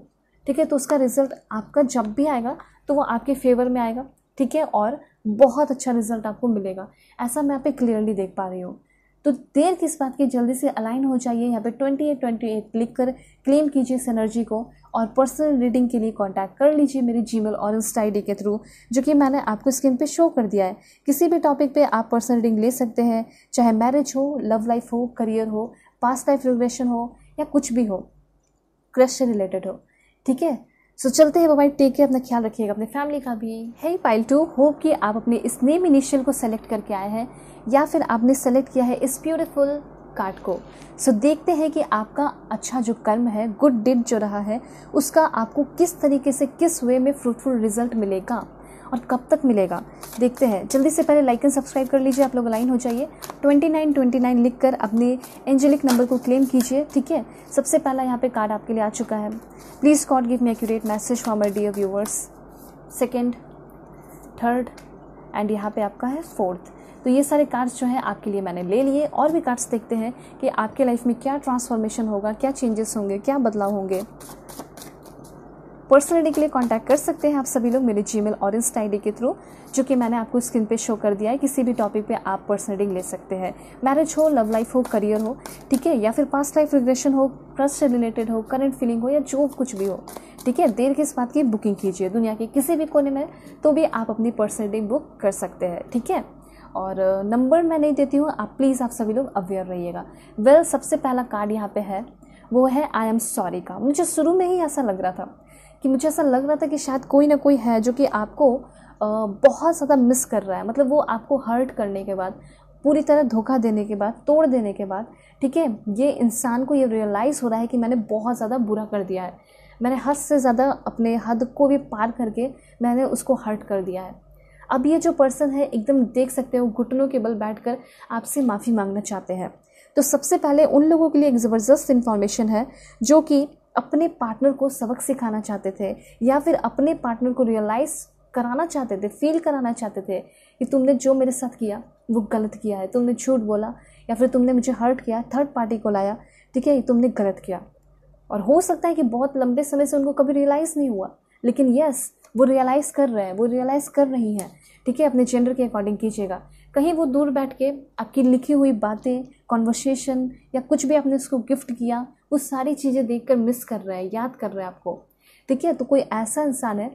ठीक है तो उसका रिजल्ट आपका जब भी आएगा तो वो आपके फेवर में आएगा ठीक है और बहुत अच्छा रिजल्ट आपको मिलेगा ऐसा मैं यहाँ पे क्लियरली देख पा रही हूँ तो देर किस बात की जल्दी से अलाइन हो जाइए यहाँ पे ट्वेंटी एट ट्वेंटी एट लिख कर क्लेम कीजिए इस एनर्जी को और पर्सनल रीडिंग के लिए कांटेक्ट कर लीजिए मेरी जीमेल और इंस्टा आई के थ्रू जो कि मैंने आपको स्क्रीन पे शो कर दिया है किसी भी टॉपिक पे आप पर्सनल रीडिंग ले सकते हैं चाहे मैरिज हो लव लाइफ हो करियर हो पास्ट लाइफ रिग्रेशन हो या कुछ भी हो क्रश से रिलेटेड हो ठीक है सो so, चलते हैं बाबाई टेक केयर अपना ख्याल रखिएगा अपने फैमिली का भी है पाइल टू होप कि आप अपने इस नेम इनिशियल को सेलेक्ट करके आए हैं या फिर आपने सेलेक्ट किया है इस ब्यूटिफुल कार्ड को सो so, देखते हैं कि आपका अच्छा जो कर्म है गुड डिड जो रहा है उसका आपको किस तरीके से किस वे में फ्रूटफुल रिजल्ट मिलेगा और कब तक मिलेगा देखते हैं जल्दी से पहले लाइक एंड सब्सक्राइब कर लीजिए आप लोग लाइन हो जाइए ट्वेंटी नाइन ट्वेंटी नाइन लिख कर अपने एंजेलिक नंबर को क्लेम कीजिए ठीक है सबसे पहला यहाँ पे कार्ड आपके लिए आ चुका है please god give me accurate message for my dear viewers second third and यहाँ पे आपका है फोर्थ तो ये सारे कार्ड्स जो हैं आपके लिए मैंने ले लिए और भी कार्ड्स देखते हैं कि आपके लाइफ में क्या ट्रांसफॉर्मेशन होगा क्या चेंजेस होंगे क्या बदलाव होंगे पर्सनली के लिए कॉन्टैक्ट कर सकते हैं आप सभी लोग मेरे जी और इंस्टा आई के थ्रू जो कि मैंने आपको स्क्रीन पे शो कर दिया है किसी भी टॉपिक पे आप पर्सनल रीडिंग ले सकते हैं मैरिज हो लव लाइफ हो करियर हो ठीक है या फिर पास्ट लाइफ रिग्रेशन हो ट्रस्ट से रिलेटेड हो करंट फीलिंग हो या जो कुछ भी हो ठीक है देर के इस बात की बुकिंग कीजिए दुनिया के किसी भी कोने में तो भी आप अपनी पर्सनल रीडिंग बुक कर सकते हैं ठीक है और नंबर uh, मैं नहीं देती हूँ आप प्लीज़ आप सभी लोग अवेयर रहिएगा वेल सबसे पहला कार्ड यहाँ पे है वो है आई एम सॉरी का मुझे शुरू में ही ऐसा लग रहा था कि मुझे ऐसा लग रहा था कि शायद कोई ना कोई है जो कि आपको बहुत ज़्यादा मिस कर रहा है मतलब वो आपको हर्ट करने के बाद पूरी तरह धोखा देने के बाद तोड़ देने के बाद ठीक है ये इंसान को ये रियलाइज़ हो रहा है कि मैंने बहुत ज़्यादा बुरा कर दिया है मैंने हद से ज़्यादा अपने हद को भी पार करके मैंने उसको हर्ट कर दिया है अब ये जो पर्सन है एकदम देख सकते हो घुटनों के बल बैठ आपसे माफ़ी मांगना चाहते हैं तो सबसे पहले उन लोगों के लिए एक ज़बरदस्त इन्फॉर्मेशन है जो कि अपने पार्टनर को सबक सिखाना चाहते थे या फिर अपने पार्टनर को रियलाइज़ कराना चाहते थे फील कराना चाहते थे कि तुमने जो मेरे साथ किया वो गलत किया है तुमने झूठ बोला या फिर तुमने मुझे हर्ट किया थर्ड पार्टी को लाया ठीक है तुमने गलत किया और हो सकता है कि बहुत लंबे समय से उनको कभी रियलाइज़ नहीं हुआ लेकिन यस वो रियलाइज़ कर रहे हैं वो रियलाइज़ कर रही हैं ठीक है अपने जेंडर के अकॉर्डिंग कीजिएगा कहीं वो दूर बैठ के आपकी लिखी हुई बातें कॉन्वर्सेशन या कुछ भी आपने उसको गिफ्ट किया वो सारी चीज़ें देख कर मिस कर रहा है याद कर रहा है आपको ठीक है तो कोई ऐसा इंसान है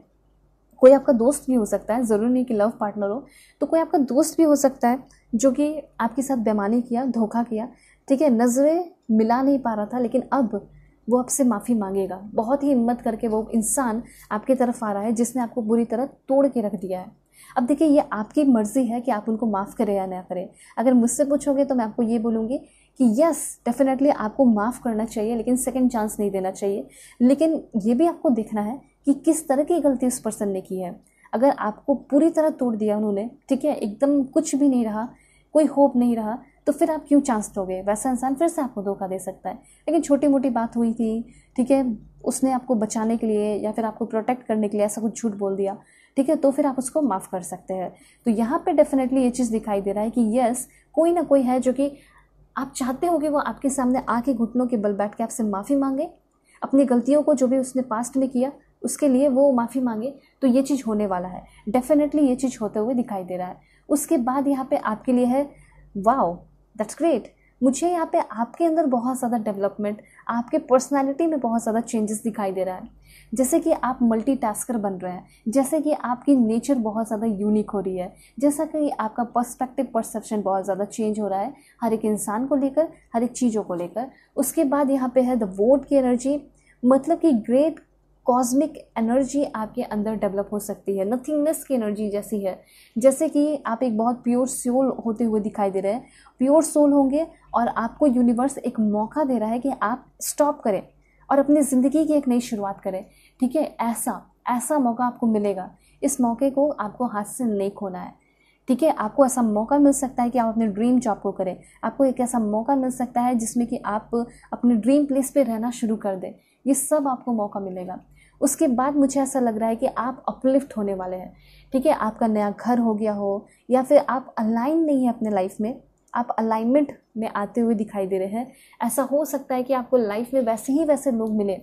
कोई आपका दोस्त भी हो सकता है ज़रूरी नहीं कि लव पार्टनर हो तो कोई आपका दोस्त भी हो सकता है जो कि आपके साथ बेमानी किया धोखा किया ठीक है नज़रें मिला नहीं पा रहा था लेकिन अब वो आपसे माफ़ी मांगेगा बहुत ही हिम्मत करके वो इंसान आपकी तरफ आ रहा है जिसने आपको बुरी तरह तोड़ के रख दिया है अब देखिए ये आपकी मर्ज़ी है कि आप उनको माफ़ करें या ना करें अगर मुझसे पूछोगे तो मैं आपको ये बोलूँगी कि यस डेफिनेटली आपको माफ़ करना चाहिए लेकिन सेकेंड चांस नहीं देना चाहिए लेकिन ये भी आपको देखना है कि किस तरह की गलती उस पर्सन ने की है अगर आपको पूरी तरह तोड़ दिया उन्होंने ठीक है एकदम कुछ भी नहीं रहा कोई होप नहीं रहा तो फिर आप क्यों चांस दोगे वैसा इंसान फिर से आपको धोखा दे सकता है लेकिन छोटी मोटी बात हुई थी ठीक है उसने आपको बचाने के लिए या फिर आपको प्रोटेक्ट करने के लिए ऐसा कुछ झूठ बोल दिया ठीक है तो फिर आप उसको माफ़ कर सकते हैं तो यहाँ पे डेफिनेटली ये चीज़ दिखाई दे रहा है कि यस कोई ना कोई है जो कि आप चाहते हो कि वो आपके सामने आके घुटनों के बल बैठ के आपसे माफ़ी मांगे अपनी गलतियों को जो भी उसने पास्ट में किया उसके लिए वो माफ़ी मांगे तो ये चीज़ होने वाला है डेफिनेटली ये चीज़ होते हुए दिखाई दे रहा है उसके बाद यहाँ पे आपके लिए है वाओ दैट्स ग्रेट मुझे यहाँ पे आपके अंदर बहुत ज़्यादा डेवलपमेंट आपके पर्सनालिटी में बहुत ज़्यादा चेंजेस दिखाई दे रहा है जैसे कि आप मल्टी बन रहे हैं जैसे कि आपकी नेचर बहुत ज़्यादा यूनिक हो रही है जैसा कि आपका पर्सपेक्टिव परसेप्शन बहुत ज़्यादा चेंज हो रहा है हर एक इंसान को लेकर हर एक चीज़ों को लेकर उसके बाद यहाँ पे है द वोट की एनर्जी मतलब कि ग्रेट कॉस्मिक एनर्जी आपके अंदर डेवलप हो सकती है नथिंगनेस की एनर्जी जैसी है जैसे कि आप एक बहुत प्योर सोल होते हुए दिखाई दे रहे हैं प्योर सोल होंगे और आपको यूनिवर्स एक मौका दे रहा है कि आप स्टॉप करें और अपनी ज़िंदगी की एक नई शुरुआत करें ठीक है ऐसा ऐसा मौका आपको मिलेगा इस मौके को आपको हाथ से नहीं खोना है ठीक है आपको ऐसा मौका मिल सकता है कि आप अपने ड्रीम जॉब को करें आपको एक ऐसा मौका मिल सकता है जिसमें कि आप अपने ड्रीम प्लेस पे रहना शुरू कर दें ये सब आपको मौका मिलेगा उसके बाद मुझे ऐसा लग रहा है कि आप अपलिफ्ट होने वाले हैं ठीक है आपका नया घर हो गया हो या फिर आप अलाइन नहीं है अपने लाइफ में आप अलाइनमेंट में आते हुए दिखाई दे रहे हैं ऐसा हो सकता है कि आपको लाइफ में वैसे ही वैसे लोग मिले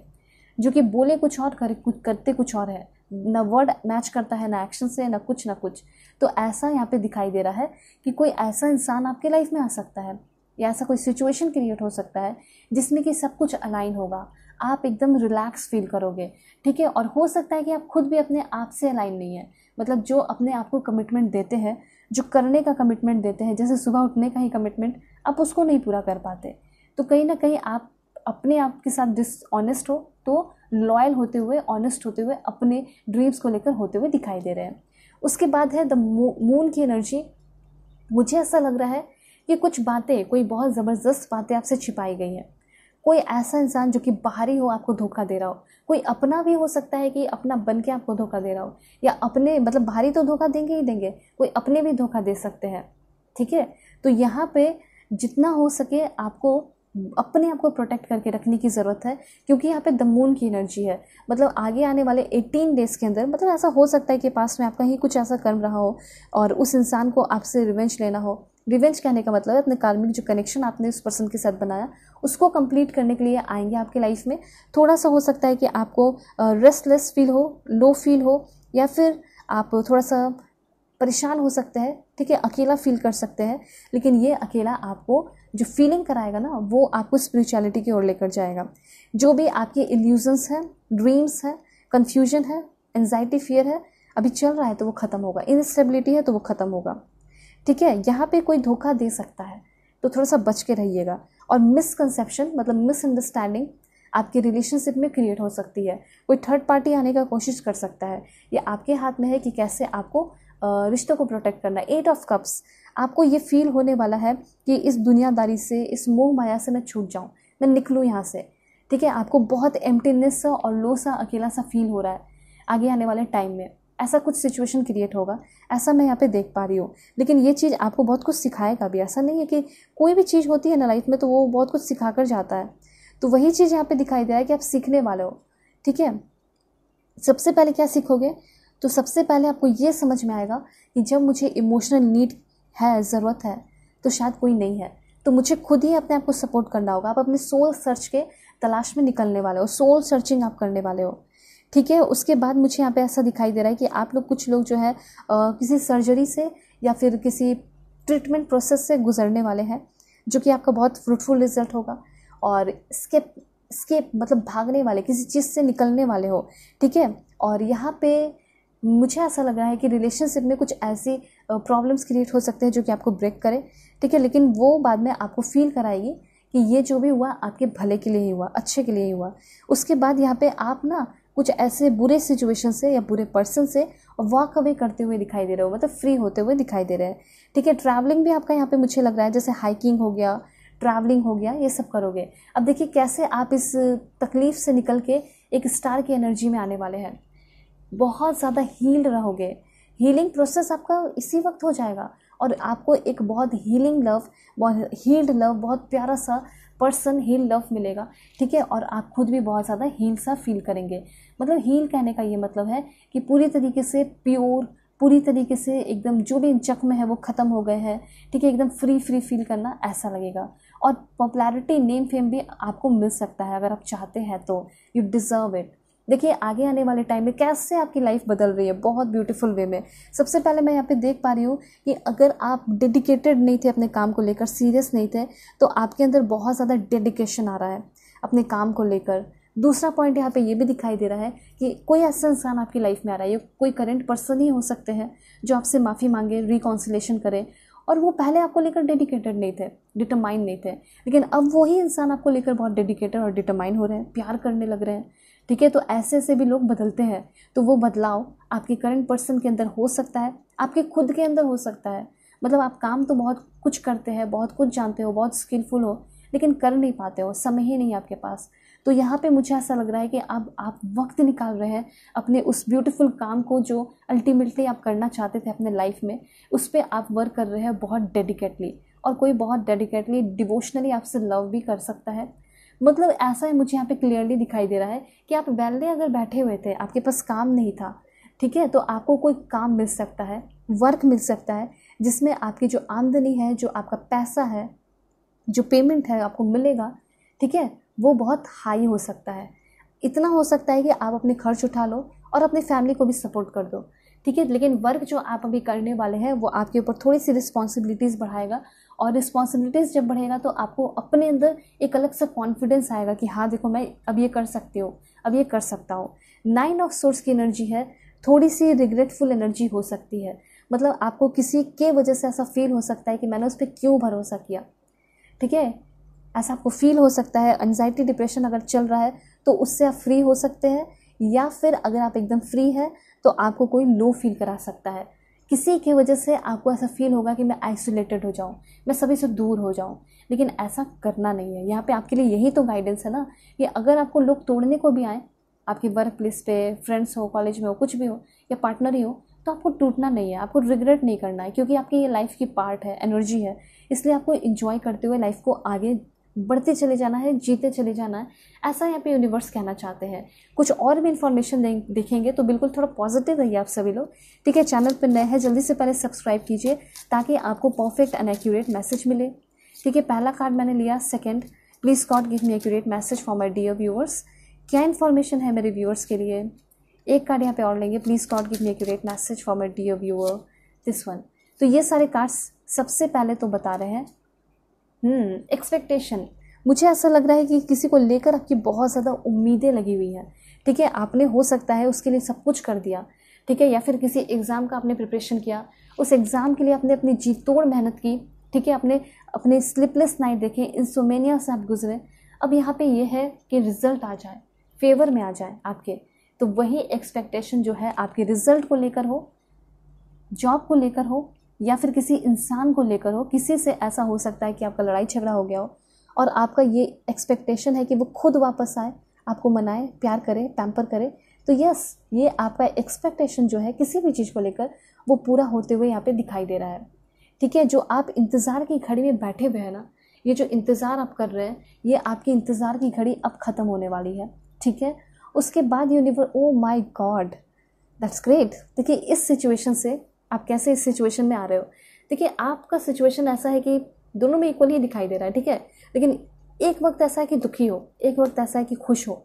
जो कि बोले कुछ और कर कुछ करते कुछ और है ना वर्ड मैच करता है ना एक्शन से ना कुछ ना कुछ तो ऐसा यहाँ पे दिखाई दे रहा है कि कोई ऐसा इंसान आपके लाइफ में आ सकता है या ऐसा कोई सिचुएशन क्रिएट हो सकता है जिसमें कि सब कुछ अलाइन होगा आप एकदम रिलैक्स फील करोगे ठीक है और हो सकता है कि आप खुद भी अपने आप से अलाइन नहीं है मतलब जो अपने आप को कमिटमेंट देते हैं जो करने का कमिटमेंट देते हैं जैसे सुबह उठने का ही कमिटमेंट आप उसको नहीं पूरा कर पाते तो कहीं ना कहीं आप अपने आप के साथ डिसऑनेस्ट हो तो लॉयल होते हुए ऑनेस्ट होते हुए अपने ड्रीम्स को लेकर होते हुए दिखाई दे रहे हैं उसके बाद है द मून की एनर्जी मुझे ऐसा लग रहा है कि कुछ बातें कोई बहुत ज़बरदस्त बातें आपसे छिपाई गई हैं कोई ऐसा इंसान जो कि बाहरी हो आपको धोखा दे रहा हो कोई अपना भी हो सकता है कि अपना बन के आपको धोखा दे रहा हो या अपने मतलब बाहरी तो धोखा देंगे ही देंगे कोई अपने भी धोखा दे सकते हैं ठीक है तो यहाँ पे जितना हो सके आपको अपने आप को प्रोटेक्ट करके रखने की ज़रूरत है क्योंकि यहाँ पे द मून की एनर्जी है मतलब आगे आने वाले 18 डेज़ के अंदर मतलब ऐसा हो सकता है कि पास में आपका ही कुछ ऐसा कर्म रहा हो और उस इंसान को आपसे रिवेंज लेना हो रिवेंज कहने का मतलब है अपने कार्मिक जो कनेक्शन आपने उस पर्सन के साथ बनाया उसको कंप्लीट करने के लिए आएंगे आपके लाइफ में थोड़ा सा हो सकता है कि आपको रेस्टलेस फील हो लो फील हो या फिर आप थोड़ा सा परेशान हो सकते हैं ठीक है अकेला फील कर सकते हैं लेकिन ये अकेला आपको जो फीलिंग कराएगा ना वो आपको स्पिरिचुअलिटी की ओर लेकर जाएगा जो भी आपके इल्यूजन्स हैं ड्रीम्स हैं कन्फ्यूजन है एनजाइटी फियर है अभी चल रहा है तो वो ख़त्म होगा इनस्टेबिलिटी है तो वो ख़त्म होगा ठीक है यहाँ पे कोई धोखा दे सकता है तो थोड़ा सा बच के रहिएगा और मिसकंसेप्शन मतलब मिसअंडरस्टैंडिंग आपके रिलेशनशिप में क्रिएट हो सकती है कोई थर्ड पार्टी आने का कोशिश कर सकता है ये आपके हाथ में है कि कैसे आपको रिश्तों को प्रोटेक्ट करना एट ऑफ कप्स आपको ये फील होने वाला है कि इस दुनियादारी से इस मोह माया से मैं छूट जाऊँ मैं निकलूँ यहाँ से ठीक है आपको बहुत एम्प्टीनेस और लो सा अकेला सा फील हो रहा है आगे आने वाले टाइम में ऐसा कुछ सिचुएशन क्रिएट होगा ऐसा मैं यहाँ पे देख पा रही हूँ लेकिन ये चीज़ आपको बहुत कुछ सिखाएगा भी ऐसा नहीं है कि कोई भी चीज़ होती है ना लाइफ में तो वो बहुत कुछ सिखा कर जाता है तो वही चीज़ यहाँ पे दिखाई दे रहा है कि आप सीखने वाले हो ठीक है सबसे पहले क्या सीखोगे तो सबसे पहले आपको ये समझ में आएगा कि जब मुझे इमोशनल नीड है ज़रूरत है तो शायद कोई नहीं है तो मुझे खुद ही अपने आप को सपोर्ट करना होगा आप अपने सोल सर्च के तलाश में निकलने वाले हो सोल सर्चिंग आप करने वाले हो ठीक है उसके बाद मुझे यहाँ पे ऐसा दिखाई दे रहा है कि आप लोग कुछ लोग जो है आ, किसी सर्जरी से या फिर किसी ट्रीटमेंट प्रोसेस से गुजरने वाले हैं जो कि आपका बहुत फ्रूटफुल रिजल्ट होगा और स्केप स्केप मतलब भागने वाले किसी चीज़ से निकलने वाले हो ठीक है और यहाँ पे मुझे ऐसा लग रहा है कि रिलेशनशिप में कुछ ऐसी प्रॉब्लम्स क्रिएट हो सकते हैं जो कि आपको ब्रेक करें ठीक है लेकिन वो बाद में आपको फील कराएगी कि ये जो भी हुआ आपके भले के लिए ही हुआ अच्छे के लिए ही हुआ उसके बाद यहाँ पे आप ना कुछ ऐसे बुरे सिचुएशन से या बुरे पर्सन से वॉक अवे करते हुए दिखाई दे रहे हो मतलब फ्री होते हुए दिखाई दे रहे हैं ठीक है ट्रैवलिंग भी आपका यहाँ पे मुझे लग रहा है जैसे हाइकिंग हो गया ट्रैवलिंग हो गया ये सब करोगे अब देखिए कैसे आप इस तकलीफ से निकल के एक स्टार की एनर्जी में आने वाले हैं बहुत ज़्यादा हील्ड रहोगे हीलिंग प्रोसेस आपका इसी वक्त हो जाएगा और आपको एक बहुत हीलिंग लव बहुत हील्ड लव बहुत प्यारा सा पर्सन हील लव मिलेगा ठीक है और आप खुद भी बहुत ज़्यादा हील सा फील करेंगे मतलब हील कहने का ये मतलब है कि पूरी तरीके से प्योर पूरी तरीके से एकदम जो भी जख्म है वो ख़त्म हो गए हैं ठीक है एकदम फ्री फ्री फील करना ऐसा लगेगा और पॉपुलैरिटी नेम फेम भी आपको मिल सकता है अगर आप चाहते हैं तो यू डिज़र्व इट देखिए आगे आने वाले टाइम में कैसे आपकी लाइफ बदल रही है बहुत ब्यूटीफुल वे में सबसे पहले मैं यहाँ पे देख पा रही हूँ कि अगर आप डेडिकेटेड नहीं थे अपने काम को लेकर सीरियस नहीं थे तो आपके अंदर बहुत ज़्यादा डेडिकेशन आ रहा है अपने काम को लेकर दूसरा पॉइंट यहाँ पे ये भी दिखाई दे रहा है कि कोई ऐसा इंसान आपकी लाइफ में आ रहा है कोई करंट पर्सन ही हो सकते हैं जो आपसे माफ़ी मांगे रिकॉन्सिलेशन करें और वो पहले आपको लेकर डेडिकेटेड नहीं थे डिटरमाइन नहीं थे लेकिन अब वही इंसान आपको लेकर बहुत डेडिकेटेड और डिटरमाइन हो रहे हैं प्यार करने लग रहे हैं ठीक है तो ऐसे ऐसे भी लोग बदलते हैं तो वो बदलाव आपके करंट पर्सन के अंदर हो सकता है आपके खुद के अंदर हो सकता है मतलब आप काम तो बहुत कुछ करते हैं बहुत कुछ जानते हो बहुत स्किलफुल हो लेकिन कर नहीं पाते हो समय ही नहीं आपके पास तो यहाँ पे मुझे ऐसा लग रहा है कि अब आप वक्त निकाल रहे हैं अपने उस ब्यूटीफुल काम को जो अल्टीमेटली आप करना चाहते थे अपने लाइफ में उस पर आप वर्क कर रहे हैं बहुत डेडिकेटली और कोई बहुत डेडिकेटली डिवोशनली आपसे लव भी कर सकता है मतलब ऐसा है मुझे यहाँ पे क्लियरली दिखाई दे रहा है कि आप वैलने अगर बैठे हुए थे आपके पास काम नहीं था ठीक है तो आपको कोई काम मिल सकता है वर्क मिल सकता है जिसमें आपकी जो आमदनी है जो आपका पैसा है जो पेमेंट है आपको मिलेगा ठीक है वो बहुत हाई हो सकता है इतना हो सकता है कि आप अपने खर्च उठा लो और अपनी फैमिली को भी सपोर्ट कर दो ठीक है लेकिन वर्क जो आप अभी करने वाले हैं वो आपके ऊपर थोड़ी सी रिस्पॉन्सिबिलिटीज़ बढ़ाएगा और रिस्पॉन्सिबिलिटीज़ जब बढ़ेगा तो आपको अपने अंदर एक अलग सा कॉन्फिडेंस आएगा कि हाँ देखो मैं अब ये कर सकती हूँ अब ये कर सकता हूँ नाइन ऑफ सोर्स की एनर्जी है थोड़ी सी रिग्रेटफुल एनर्जी हो सकती है मतलब आपको किसी के वजह से ऐसा फील हो सकता है कि मैंने उस पर क्यों भरोसा किया ठीक है ऐसा आपको फील हो सकता है एनजाइटी डिप्रेशन अगर चल रहा है तो उससे आप फ्री हो सकते हैं या फिर अगर आप एकदम फ्री हैं तो आपको कोई लो फील करा सकता है किसी की वजह से आपको ऐसा फील होगा कि मैं आइसोलेटेड हो जाऊँ मैं सभी से दूर हो जाऊँ लेकिन ऐसा करना नहीं है यहाँ पे आपके लिए यही तो गाइडेंस है ना कि अगर आपको लोग तोड़ने को भी आए आपके वर्क प्लेस पे फ्रेंड्स हो कॉलेज में हो कुछ भी हो या पार्टनर ही हो तो आपको टूटना नहीं है आपको रिग्रेट नहीं करना है क्योंकि आपकी ये लाइफ की पार्ट है एनर्जी है इसलिए आपको इन्जॉय करते हुए लाइफ को आगे बढ़ते चले जाना है जीते चले जाना है ऐसा यहाँ पे यूनिवर्स कहना चाहते हैं कुछ और भी इन्फॉर्मेशन देखेंगे तो बिल्कुल थोड़ा पॉजिटिव रहिए आप सभी लोग ठीक है चैनल पर नए हैं जल्दी से पहले सब्सक्राइब कीजिए ताकि आपको परफेक्ट एंड एक्यूरेट मैसेज मिले ठीक है पहला कार्ड मैंने लिया second please god give me accurate message for my dear viewers क्या इन्फॉर्मेशन है मेरे व्यूअर्स के लिए एक कार्ड यहाँ पे और लेंगे please god give me accurate message for my dear viewer this one तो ये सारे कार्ड्स सबसे पहले तो बता रहे हैं एक्सपेक्टेशन हम्म, मुझे ऐसा लग रहा है कि किसी को लेकर आपकी बहुत ज़्यादा उम्मीदें लगी हुई हैं ठीक है आपने हो सकता है उसके लिए सब कुछ कर दिया ठीक है या फिर किसी एग्ज़ाम का आपने प्रिपरेशन किया उस एग्ज़ाम के लिए आपने अपनी जी तोड़ मेहनत की ठीक है आपने अपने स्लिपलेस नाइट देखे इंसोमेनिया से आप गुजरे अब यहाँ पे ये है कि रिज़ल्ट आ जाए फेवर में आ जाए आपके तो वही एक्सपेक्टेशन जो है आपके रिज़ल्ट को लेकर हो जॉब को लेकर हो या फिर किसी इंसान को लेकर हो किसी से ऐसा हो सकता है कि आपका लड़ाई झगड़ा हो गया हो और आपका ये एक्सपेक्टेशन है कि वो खुद वापस आए आपको मनाए प्यार करे पैम्पर करे तो यस ये आपका एक्सपेक्टेशन जो है किसी भी चीज़ को लेकर वो पूरा होते हुए यहाँ पे दिखाई दे रहा है ठीक है जो आप इंतज़ार की घड़ी में बैठे हुए हैं ना ये जो इंतज़ार आप कर रहे हैं ये आपकी इंतज़ार की घड़ी अब ख़त्म होने वाली है ठीक है उसके बाद universe oh my god that's great देखिए इस सिचुएशन से आप कैसे इस सिचुएशन में आ रहे हो देखिए आपका सिचुएशन ऐसा है कि दोनों में इक्वली दिखाई दे रहा है ठीक है लेकिन एक वक्त ऐसा है कि दुखी हो एक वक्त ऐसा है कि खुश हो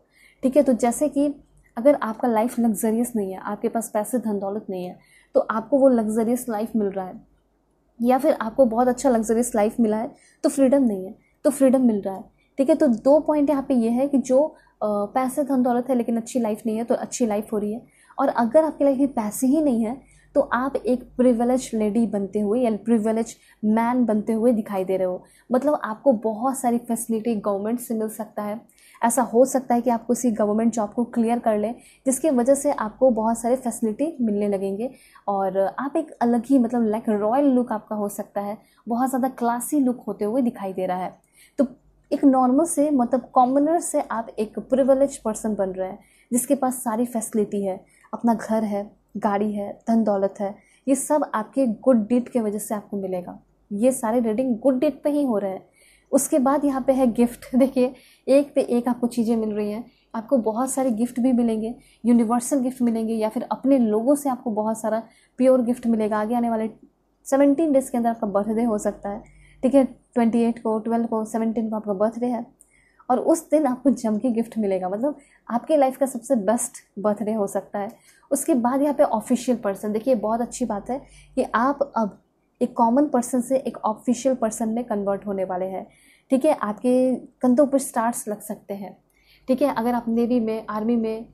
ठीक है तो जैसे कि अगर आपका लाइफ लग्जरियस नहीं है आपके पास पैसे धन दौलत नहीं है तो आपको वो लग्जरियस लाइफ मिल रहा है या फिर आपको बहुत अच्छा लग्जरियस लाइफ मिला है तो फ्रीडम नहीं है तो फ्रीडम मिल रहा है ठीक है तो दो पॉइंट यहाँ पे ये है कि जो पैसे धन दौलत है लेकिन अच्छी लाइफ नहीं है तो अच्छी लाइफ हो रही है और अगर आपकी लाइफ में पैसे ही नहीं है तो आप एक प्रिवेलेज लेडी बनते हुए या प्रिवलेज मैन बनते हुए दिखाई दे रहे हो मतलब आपको बहुत सारी फैसिलिटी गवर्नमेंट से मिल सकता है ऐसा हो सकता है कि आप किसी गवर्नमेंट जॉब को क्लियर कर लें जिसकी वजह से आपको बहुत सारे फैसिलिटी मिलने लगेंगे और आप एक अलग ही मतलब लाइक रॉयल लुक आपका हो सकता है बहुत ज़्यादा क्लासी लुक होते हुए दिखाई दे रहा है तो एक नॉर्मल से मतलब कॉमनर से आप एक प्रिवलेज पर्सन बन रहे हैं जिसके पास सारी फैसिलिटी है अपना घर है गाड़ी है धन दौलत है ये सब आपके गुड डीट के वजह से आपको मिलेगा ये सारे रीडिंग गुड डीट पे ही हो रहे हैं उसके बाद यहाँ पे है गिफ्ट देखिए एक पे एक आपको चीज़ें मिल रही हैं आपको बहुत सारे गिफ्ट भी मिलेंगे यूनिवर्सल गिफ्ट मिलेंगे या फिर अपने लोगों से आपको बहुत सारा प्योर गिफ्ट मिलेगा आगे आने वाले सेवनटीन डेज़ के अंदर आपका बर्थडे हो सकता है ठीक है ट्वेंटी एट को ट्वेल्व को सेवनटीन को आपका बर्थडे है और उस दिन आपको जम के गिफ्ट मिलेगा मतलब आपके लाइफ का सबसे बेस्ट बर्थडे हो सकता है उसके बाद यहाँ पे ऑफिशियल पर्सन देखिए बहुत अच्छी बात है कि आप अब एक कॉमन पर्सन से एक ऑफिशियल पर्सन में कन्वर्ट होने वाले हैं ठीक है आपके कंधों पर स्टार्स लग सकते हैं ठीक है अगर आप नेवी में आर्मी में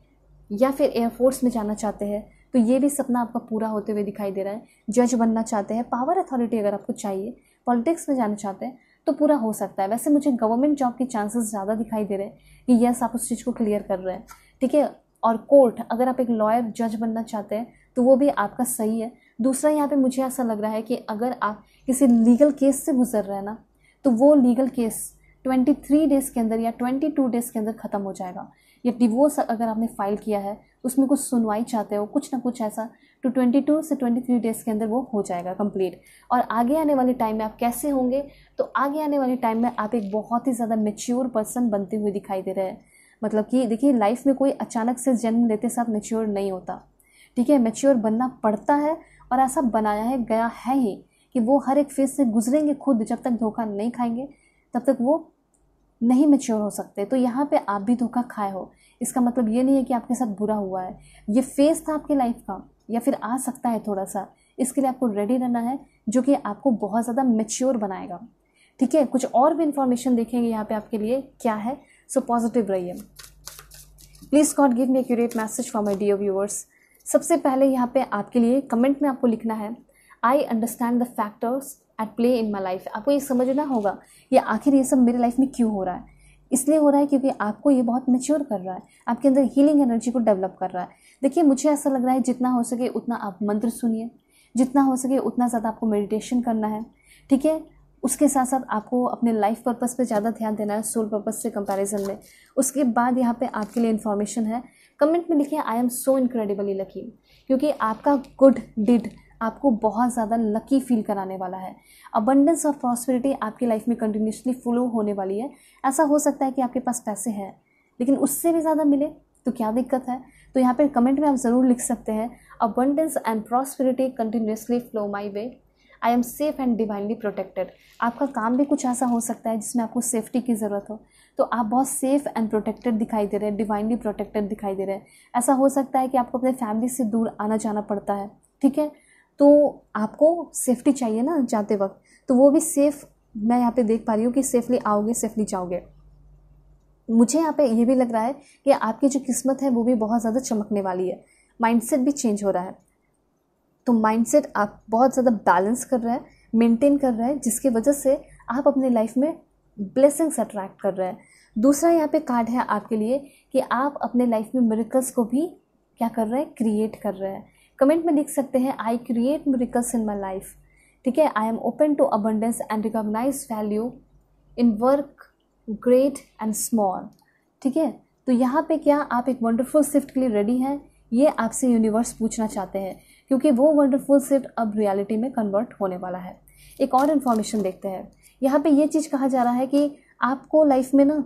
या फिर एयरफोर्स में जाना चाहते हैं तो ये भी सपना आपका पूरा होते हुए दिखाई दे रहा है जज बनना चाहते हैं पावर अथॉरिटी अगर आपको चाहिए पॉलिटिक्स में जाना चाहते हैं तो पूरा हो सकता है वैसे मुझे गवर्नमेंट जॉब के चांसेस ज़्यादा दिखाई दे रहे हैं कि यस आप उस चीज़ को क्लियर कर रहे हैं ठीक है और कोर्ट अगर आप एक लॉयर जज बनना चाहते हैं तो वो भी आपका सही है दूसरा यहाँ पे मुझे ऐसा लग रहा है कि अगर आप किसी लीगल केस से गुजर रहे हैं ना तो वो लीगल केस 23 डेज़ के अंदर या 22 डेज़ के अंदर ख़त्म हो जाएगा या डिवोर्स अगर आपने फाइल किया है उसमें कुछ सुनवाई चाहते हो कुछ ना कुछ ऐसा तो 22 से 23 डेज़ के अंदर वो हो जाएगा कंप्लीट और आगे आने वाले टाइम में आप कैसे होंगे तो आगे आने वाले टाइम में आप एक बहुत ही ज़्यादा मेच्योर पर्सन बनते हुए दिखाई दे रहे हैं मतलब कि देखिए लाइफ में कोई अचानक से जन्म लेते साथ मेच्योर नहीं होता ठीक है मेच्योर बनना पड़ता है और ऐसा बनाया है गया है ही कि वो हर एक फेज से गुजरेंगे खुद जब तक धोखा नहीं खाएंगे तब तक वो नहीं मेच्योर हो सकते तो यहाँ पे आप भी धोखा खाए हो इसका मतलब ये नहीं है कि आपके साथ बुरा हुआ है ये फेस था आपके लाइफ का या फिर आ सकता है थोड़ा सा इसके लिए आपको रेडी रहना है जो कि आपको बहुत ज़्यादा मेच्योर बनाएगा ठीक है कुछ और भी इन्फॉर्मेशन देखेंगे यहाँ पे आपके लिए क्या है सो पॉजिटिव रहिए please god give me accurate message for my dear viewers सबसे पहले यहाँ पे आपके लिए कमेंट में आपको लिखना है I understand the factors at play in my life आपको ये समझना होगा ये आखिर ये सब मेरे लाइफ में क्यों हो रहा है इसलिए हो रहा है क्योंकि आपको ये बहुत मेच्योर कर रहा है आपके अंदर हीलिंग एनर्जी को डेवलप कर रहा है देखिए मुझे ऐसा लग रहा है जितना हो सके उतना आप मंत्र सुनिए जितना हो सके उतना ज़्यादा आपको मेडिटेशन करना है ठीक है उसके साथ साथ आपको अपने लाइफ पर्पज़ पे ज़्यादा ध्यान देना है सोल पर्पज़ से कंपैरिजन में उसके बाद यहाँ पे आपके लिए इन्फॉर्मेशन है कमेंट में लिखिए I am so incredibly lucky क्योंकि आपका गुड डिड आपको बहुत ज़्यादा लकी फील कराने वाला है अबंडेंस और प्रॉस्पेरिटी आपकी लाइफ में कंटिन्यूसली फ्लो होने वाली है ऐसा हो सकता है कि आपके पास पैसे हैं लेकिन उससे भी ज़्यादा मिले तो क्या दिक्कत है तो यहाँ पर कमेंट में आप ज़रूर लिख सकते हैं abundance and prosperity continuously flow my way I am safe and divinely protected आपका काम भी कुछ ऐसा हो सकता है जिसमें आपको सेफ्टी की ज़रूरत हो तो आप बहुत सेफ एंड प्रोटेक्टेड दिखाई दे रहे हैं डिवाइनली प्रोटेक्टेड दिखाई दे रहे हैं ऐसा हो सकता है कि आपको अपने फैमिली से दूर आना जाना पड़ता है ठीक है तो आपको सेफ्टी चाहिए ना जाते वक्त तो वो भी सेफ़ मैं यहाँ पे देख पा रही हूँ कि सेफली आओगे सेफली जाओगे मुझे यहाँ पे ये भी लग रहा है कि आपकी जो किस्मत है वो भी बहुत ज़्यादा चमकने वाली है माइंडसेट भी चेंज हो रहा है तो माइंडसेट आप बहुत ज़्यादा बैलेंस कर रहे हैं मेंटेन कर रहे हैं जिसकी वजह से आप अपने लाइफ में ब्लेसिंग्स अट्रैक्ट कर रहे हैं दूसरा यहाँ पे कार्ड है आपके लिए कि आप अपने लाइफ में मेरिकल्स को भी क्या कर रहे हैं क्रिएट कर रहे हैं कमेंट में लिख सकते हैं I create miracles in my life ठीक है I am open to abundance and recognise value in work great and small ठीक है तो यहाँ पे क्या आप एक वंडरफुल शिफ्ट के लिए रेडी हैं ये आपसे यूनिवर्स पूछना चाहते हैं क्योंकि वो वंडरफुल शिफ्ट अब रियलिटी में कन्वर्ट होने वाला है एक और इन्फॉर्मेशन देखते हैं यहाँ पे ये चीज़ कहा जा रहा है कि आपको लाइफ में ना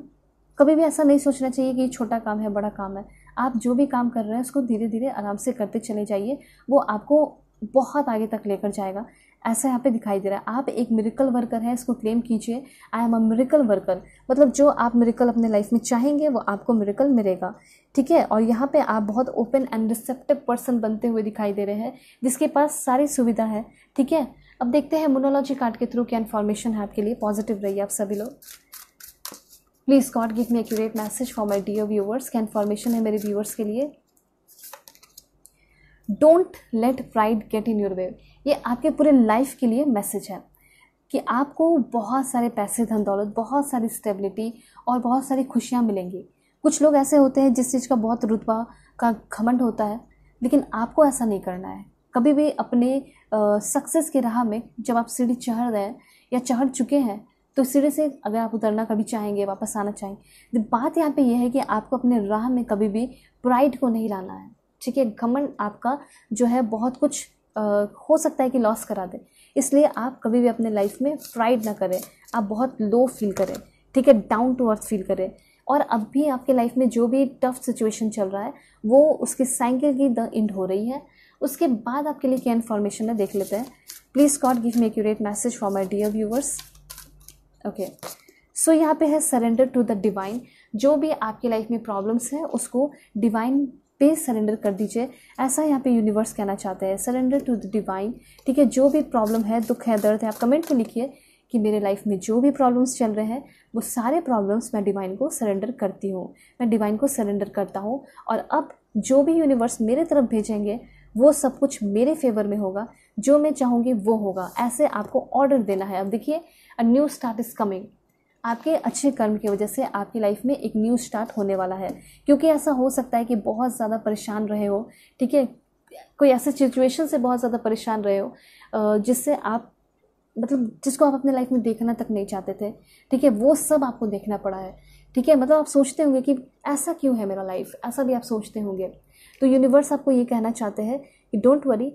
कभी भी ऐसा नहीं सोचना चाहिए कि छोटा काम है बड़ा काम है आप जो भी काम कर रहे हैं उसको धीरे धीरे आराम से करते चले जाइए वो आपको बहुत आगे तक लेकर जाएगा ऐसा यहाँ पे दिखाई दे रहा है आप एक मेरिकल वर्कर हैं इसको क्लेम कीजिए I am a miracle worker मतलब जो आप मेरिकल अपने लाइफ में चाहेंगे वो आपको मेरिकल मिलेगा ठीक है और यहाँ पे आप बहुत ओपन एंड रिसेप्टिव पर्सन बनते हुए दिखाई दे रहे हैं जिसके पास सारी सुविधा है ठीक है अब देखते हैं मोनोलॉजी कार्ड के थ्रू क्या इन्फॉर्मेशन है आपके लिए पॉजिटिव रहिए आप सभी लोग please god give me accurate message for my dear viewers क्या इन्फॉर्मेशन है मेरे व्यूवर्स के लिए don't let pride get in your way ये आपके पूरे लाइफ के लिए मैसेज है कि आपको बहुत सारे पैसे धन दौलत बहुत सारी स्टेबिलिटी और बहुत सारी खुशियाँ मिलेंगी कुछ लोग ऐसे होते हैं जिस चीज़ का बहुत रुतबा का घमंड होता है लेकिन आपको ऐसा नहीं करना है कभी भी अपने सक्सेस की राह में जब आप सीढ़ी चढ़ रहे हैं या चढ़ चुके हैं तो सीढ़ी से अगर आप उतरना कभी चाहेंगे वापस आना चाहेंगे तो बात यहाँ पे यह है कि आपको अपने राह में कभी भी प्राइड को नहीं लाना है ठीक है घमंड आपका जो है बहुत कुछ आ, हो सकता है कि लॉस करा दे इसलिए आप कभी भी अपने लाइफ में प्राइड ना करें आप बहुत लो फील करें ठीक है डाउन टू अर्थ फील करें और अब भी आपके लाइफ में जो भी टफ सिचुएशन चल रहा है वो उसकी साइकिल की द इंड हो रही है उसके बाद आपके लिए क्या इन्फॉर्मेशन है देख लेते हैं please god give me accurate message for my dear viewers okay so यहाँ पे है सरेंडर टू द डिवाइन जो भी आपकी लाइफ में प्रॉब्लम्स है उसको डिवाइन पे सरेंडर कर दीजिए ऐसा यहाँ पे यूनिवर्स कहना चाहते हैं सरेंडर टू द डिवाइन ठीक है जो भी प्रॉब्लम है दुख है दर्द है आप कमेंट में तो लिखिए कि मेरे लाइफ में जो भी प्रॉब्लम्स चल रहे हैं वो सारे प्रॉब्लम्स मैं डिवाइन को सरेंडर करती हूँ मैं डिवाइन को सरेंडर करता हूँ और अब जो भी यूनिवर्स मेरे तरफ भेजेंगे वो सब कुछ मेरे फेवर में होगा जो मैं चाहूँगी वो होगा ऐसे आपको ऑर्डर देना है अब देखिए a new start is coming आपके अच्छे कर्म की वजह से आपकी लाइफ में एक न्यू स्टार्ट होने वाला है क्योंकि ऐसा हो सकता है कि बहुत ज़्यादा परेशान रहे हो ठीक है कोई ऐसे सिचुएशन से बहुत ज़्यादा परेशान रहे हो जिससे आप मतलब जिसको आप अपने लाइफ में देखना तक नहीं चाहते थे ठीक है वो सब आपको देखना पड़ा है ठीक है मतलब आप सोचते होंगे कि ऐसा क्यों है मेरा लाइफ ऐसा भी आप सोचते होंगे तो यूनिवर्स आपको ये कहना चाहते हैं कि डोंट वरी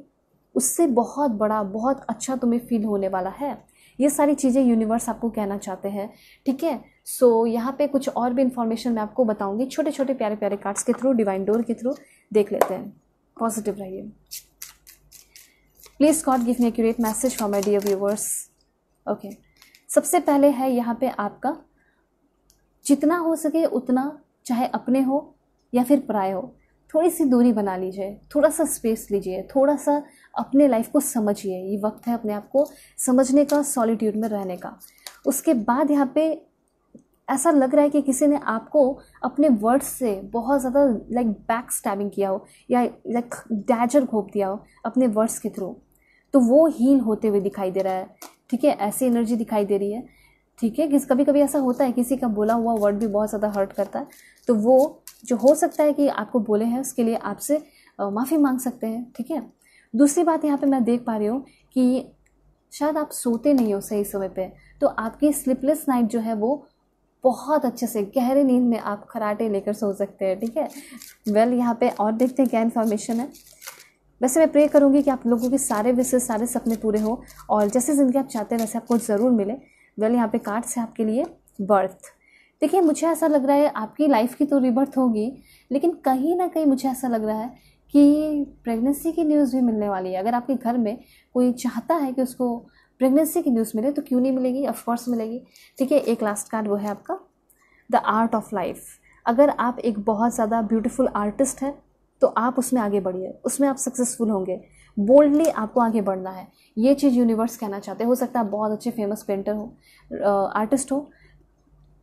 उससे बहुत बड़ा बहुत अच्छा तुम्हें फील होने वाला है ये सारी चीज़ें यूनिवर्स आपको कहना चाहते हैं ठीक है सो so, यहाँ पे कुछ और भी इन्फॉर्मेशन मैं आपको बताऊंगी छोटे छोटे प्यारे प्यारे कार्ड्स के थ्रू डिवाइन डोर के थ्रू देख लेते हैं पॉजिटिव रहिए please god give me accurate message for my dear viewers okay सबसे पहले है यहाँ पे आपका जितना हो सके उतना चाहे अपने हो या फिर प्राय हो थोड़ी सी दूरी बना लीजिए थोड़ा सा स्पेस लीजिए थोड़ा सा अपने लाइफ को समझिए ये वक्त है अपने आप को समझने का सॉलिट्यूड में रहने का उसके बाद यहाँ पे ऐसा लग रहा है कि किसी ने आपको अपने वर्ड्स से बहुत ज़्यादा लाइक बैक स्टैबिंग किया हो या लाइक डैजर घोप दिया हो अपने वर्ड्स के थ्रू तो वो हील होते हुए दिखाई दे रहा है ठीक है ऐसी एनर्जी दिखाई दे रही है ठीक है किस कभी कभी ऐसा होता है किसी का बोला हुआ वर्ड भी बहुत ज़्यादा हर्ट करता है तो वो जो हो सकता है कि आपको बोले हैं उसके लिए आपसे माफ़ी मांग सकते हैं ठीक है दूसरी बात यहाँ पे मैं देख पा रही हूँ कि शायद आप सोते नहीं हो सही समय पे तो आपकी स्लिपलेस नाइट जो है वो बहुत अच्छे से गहरी नींद में आप खराटे लेकर सो सकते हैं ठीक है वेल यहाँ पे और देखते हैं क्या इन्फॉर्मेशन है वैसे मैं प्रे करूँगी कि आप लोगों के सारे विशेष सारे सपने पूरे हो और जैसे ज़िंदगी आप चाहते हैं वैसे आपको ज़रूर मिले वेल यहाँ पे कार्ड्स है आपके लिए बर्थ देखिए मुझे ऐसा लग रहा है आपकी लाइफ की तो रिबर्थ होगी लेकिन कहीं ना कहीं मुझे ऐसा लग रहा है कि प्रेगनेंसी की न्यूज़ भी मिलने वाली है अगर आपके घर में कोई चाहता है कि उसको प्रेगनेंसी की न्यूज़ मिले तो क्यों नहीं मिलेगी ऑफकोर्स मिलेगी ठीक है एक लास्ट कार्ड वो है आपका द आर्ट ऑफ लाइफ अगर आप एक बहुत ज़्यादा ब्यूटीफुल आर्टिस्ट हैं तो आप उसमें आगे बढ़िए उसमें आप सक्सेसफुल होंगे बोल्डली आपको आगे बढ़ना है ये चीज़ यूनिवर्स कहना चाहते हो सकता है आप बहुत अच्छे फेमस पेंटर हो आर्टिस्ट हो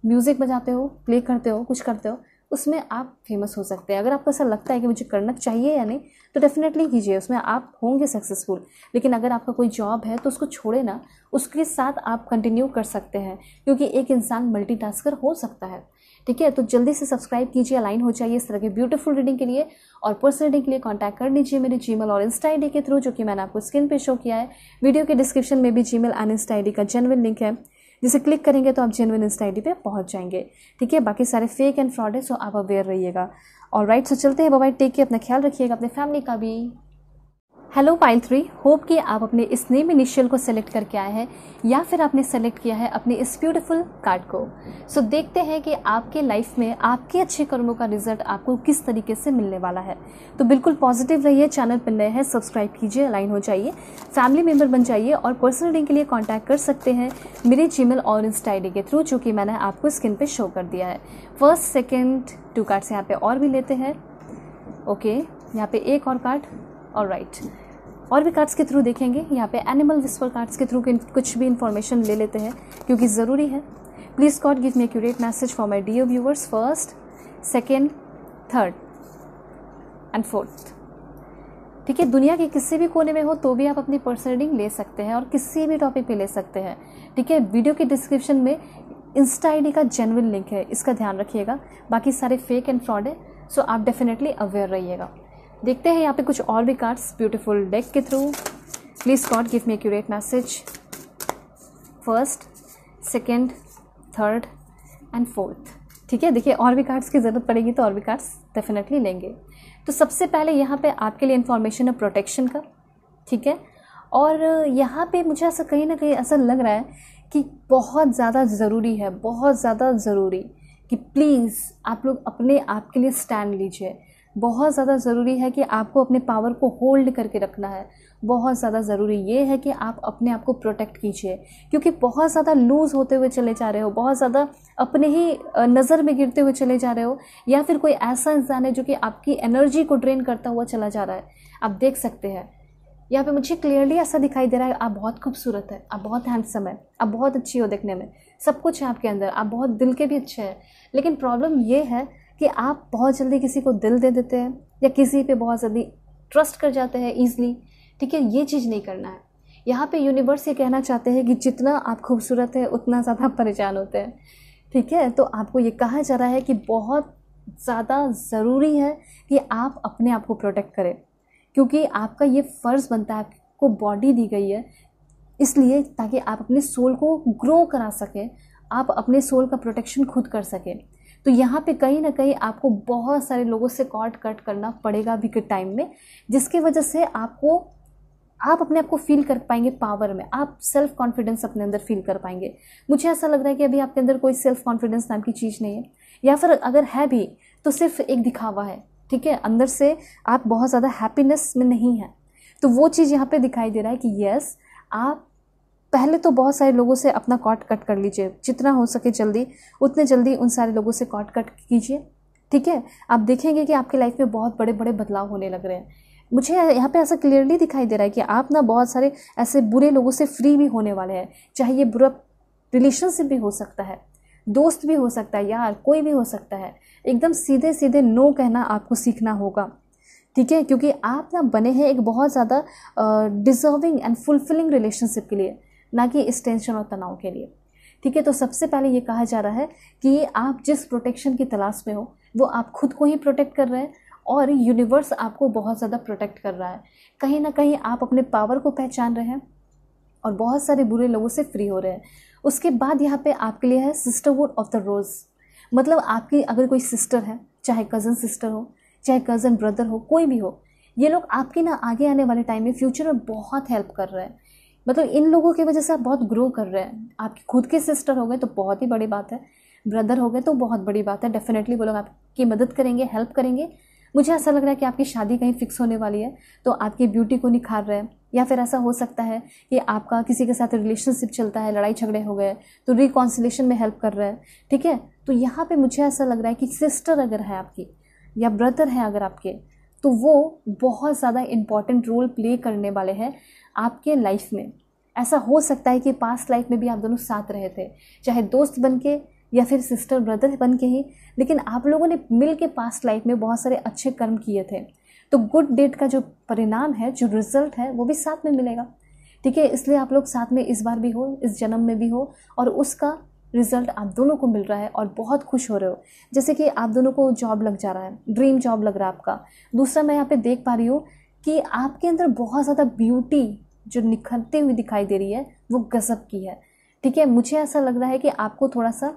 म्यूज़िक बजाते हो प्ले करते हो कुछ करते हो उसमें आप फेमस हो सकते हैं अगर आपको ऐसा लगता है कि मुझे करना चाहिए या नहीं तो डेफिनेटली कीजिए उसमें आप होंगे सक्सेसफुल लेकिन अगर आपका कोई जॉब है तो उसको छोड़े ना उसके साथ आप कंटिन्यू कर सकते हैं क्योंकि एक इंसान मल्टी हो सकता है ठीक है तो जल्दी से सब्सक्राइब कीजिए अलाइन हो जाइए इस तरह के ब्यूटीफुल रीडिंग के लिए और पर्सनल रीडिंग के लिए कॉन्टैक्ट कर लीजिए मेरे जी और इंस्टा आई के थ्रू जो कि मैंने आपको स्क्रीन पे शो किया है वीडियो के डिस्क्रिप्शन में भी Gmail and Insta I का जेनविन लिंक है जिसे क्लिक करेंगे तो आप जेनविन इंस्टा आई डी पहुँच जाएंगे ठीक है बाकी सारे फेक एंड फ्रॉड है सो आप अवेयर रहिएगा और राइट सो चलते हैं बाबा टेक के अपना ख्याल रखिएगा अपने फैमिली का भी हेलो पाइल थ्री होप कि आप अपने इस नेम इनिशियल को सेलेक्ट करके आए हैं या फिर आपने सेलेक्ट किया है अपने इस ब्यूटीफुल कार्ड को सो so, देखते हैं कि आपके लाइफ में आपके अच्छे कर्मों का रिजल्ट आपको किस तरीके से मिलने वाला है तो बिल्कुल पॉजिटिव रहिए चैनल पर नए हैं सब्सक्राइब कीजिए अलाइन हो जाइए फैमिली मेम्बर बन जाइए और पर्सनल डिंग के लिए कॉन्टैक्ट कर सकते हैं मेरे जी और इंस्टा आई के थ्रू जो कि मैंने आपको स्क्रीन पर शो कर दिया है फर्स्ट सेकेंड टू कार्ड्स यहाँ पर और भी लेते हैं ओके okay, यहाँ पर एक और कार्ड और राइट right. और भी कार्ड्स के थ्रू देखेंगे यहाँ पे एनिमल विस्फोर कार्ड्स के थ्रू कुछ भी इन्फॉर्मेशन ले लेते हैं क्योंकि ज़रूरी है please god give me accurate message for my dear viewers first second third and fourth ठीक है दुनिया के किसी भी कोने में हो तो भी आप अपनी पर्सनल रीडिंग ले सकते हैं और किसी भी टॉपिक पे ले सकते हैं ठीक है वीडियो के डिस्क्रिप्शन में इंस्टा आईडी का जेनविन लिंक है इसका ध्यान रखिएगा बाकी सारे फेक एंड फ्रॉड है सो आप डेफिनेटली अवेयर रहिएगा देखते हैं यहाँ पे कुछ और भी कार्ड्स ब्यूटीफुल डेक के through please god give me accurate message first second third and fourth ठीक है देखिए और भी कार्ड्स की ज़रूरत पड़ेगी तो और भी कार्ड्स डेफिनेटली लेंगे तो सबसे पहले यहाँ पे आपके लिए इन्फॉर्मेशन है प्रोटेक्शन का ठीक है और यहाँ पे मुझे ऐसा कहीं ना कहीं ऐसा लग रहा है कि बहुत ज़्यादा ज़रूरी है बहुत ज़्यादा ज़रूरी कि प्लीज़ आप लोग अपने आप के लिए स्टैंड लीजिए बहुत ज़्यादा ज़रूरी है कि आपको अपने पावर को होल्ड करके रखना है बहुत ज़्यादा ज़रूरी ये है कि आप अपने आप को प्रोटेक्ट कीजिए क्योंकि बहुत ज़्यादा लूज़ होते हुए चले जा रहे हो बहुत ज़्यादा अपने ही नज़र में गिरते हुए चले जा रहे हो या फिर कोई ऐसा इंसान है जो कि आपकी एनर्जी को ड्रेन करता हुआ चला जा रहा है आप देख सकते हैं यहाँ पे मुझे क्लियरली ऐसा दिखाई दे रहा है आप बहुत खूबसूरत है आप बहुत हैंडसम है आप बहुत अच्छी हो देखने में सब कुछ है आपके अंदर आप बहुत दिल के भी अच्छे हैं लेकिन प्रॉब्लम ये है कि आप बहुत जल्दी किसी को दिल दे देते हैं या किसी पे बहुत जल्दी ट्रस्ट कर जाते हैं ईजली ठीक है ये चीज़ नहीं करना है यहाँ पे यूनिवर्स ये कहना चाहते हैं कि जितना आप खूबसूरत हैं उतना ज़्यादा परेशान होते हैं ठीक है तो आपको ये कहा जा रहा है कि बहुत ज़्यादा ज़रूरी है कि आप अपने आप को प्रोटेक्ट करें क्योंकि आपका ये फ़र्ज़ बनता है आपको बॉडी दी गई है इसलिए ताकि आप अपने सोल को ग्रो करा सकें आप अपने सोल का प्रोटेक्शन खुद कर सकें तो यहाँ पे कहीं ना कहीं आपको बहुत सारे लोगों से कॉर्ड कट करना पड़ेगा अभी के टाइम में जिसकी वजह से आपको आप अपने आप को फील कर पाएंगे पावर में आप सेल्फ कॉन्फिडेंस अपने अंदर फील कर पाएंगे मुझे ऐसा लग रहा है कि अभी आपके अंदर कोई सेल्फ कॉन्फिडेंस नाम की चीज़ नहीं है या फिर अगर है भी तो सिर्फ एक दिखावा है ठीक है अंदर से आप बहुत ज़्यादा हैप्पीनेस में नहीं हैं तो वो चीज़ यहाँ पे दिखाई दे रहा है कि यस आप पहले तो बहुत सारे लोगों से अपना कॉट कट कर लीजिए जितना हो सके जल्दी उतने जल्दी उन सारे लोगों से कॉट कट कीजिए ठीक है आप देखेंगे कि आपकी लाइफ में बहुत बड़े बड़े बदलाव होने लग रहे हैं मुझे यहाँ पे ऐसा क्लियरली दिखाई दे रहा है कि आप ना बहुत सारे ऐसे बुरे लोगों से फ्री भी होने वाले हैं चाहे ये बुरा रिलेशनशिप भी हो सकता है दोस्त भी हो सकता है यार कोई भी हो सकता है एकदम सीधे सीधे नो कहना आपको सीखना होगा ठीक है क्योंकि आप ना बने हैं एक बहुत ज़्यादा डिजर्विंग एंड फुलफिलिंग रिलेशनशिप के लिए ना कि इस टेंशन और तनाव के लिए ठीक है तो सबसे पहले ये कहा जा रहा है कि आप जिस प्रोटेक्शन की तलाश में हो वो आप खुद को ही प्रोटेक्ट कर रहे हैं और यूनिवर्स आपको बहुत ज़्यादा प्रोटेक्ट कर रहा है कहीं ना कहीं आप अपने पावर को पहचान रहे हैं और बहुत सारे बुरे लोगों से फ्री हो रहे हैं उसके बाद यहाँ पे आपके लिए है सिस्टरवुड ऑफ द रोज़ मतलब आपकी अगर कोई सिस्टर है चाहे कज़न सिस्टर हो चाहे कज़न ब्रदर हो कोई भी हो ये लोग आपके ना आगे आने वाले टाइम में फ्यूचर में बहुत हेल्प कर रहे हैं मतलब इन लोगों की वजह से आप बहुत ग्रो कर रहे हैं आपके खुद के सिस्टर हो गए तो बहुत ही बड़ी बात है ब्रदर हो गए तो बहुत बड़ी बात है डेफिनेटली वो लोग आपकी मदद करेंगे हेल्प करेंगे मुझे ऐसा लग रहा है कि आपकी शादी कहीं फिक्स होने वाली है तो आपकी ब्यूटी को निखार रहे हैं या फिर ऐसा हो सकता है कि आपका किसी के साथ रिलेशनशिप चलता है लड़ाई झगड़े हो गए तो रिकॉन्सिलेशन में हेल्प कर रहे हैं ठीक है तो यहाँ पे मुझे ऐसा लग रहा है कि सिस्टर अगर है आपकी या ब्रदर है अगर आपके तो वो बहुत ज़्यादा इम्पॉर्टेंट रोल प्ले करने वाले हैं आपके लाइफ में ऐसा हो सकता है कि पास्ट लाइफ में भी आप दोनों साथ रहे थे चाहे दोस्त बन के या फिर सिस्टर ब्रदर बन के ही लेकिन आप लोगों ने मिल के पास्ट लाइफ में बहुत सारे अच्छे कर्म किए थे तो गुड डेट का जो परिणाम है जो रिजल्ट है वो भी साथ में मिलेगा ठीक है इसलिए आप लोग साथ में इस बार भी हो इस जन्म में भी हो और उसका रिजल्ट आप दोनों को मिल रहा है और बहुत खुश हो रहे हो जैसे कि आप दोनों को जॉब लग जा रहा है ड्रीम जॉब लग रहा है आपका दूसरा मैं यहाँ पे देख पा रही हूँ कि आपके अंदर बहुत ज़्यादा ब्यूटी जो निखरती हुई दिखाई दे रही है वो गजब की है ठीक है मुझे ऐसा लग रहा है कि आपको थोड़ा सा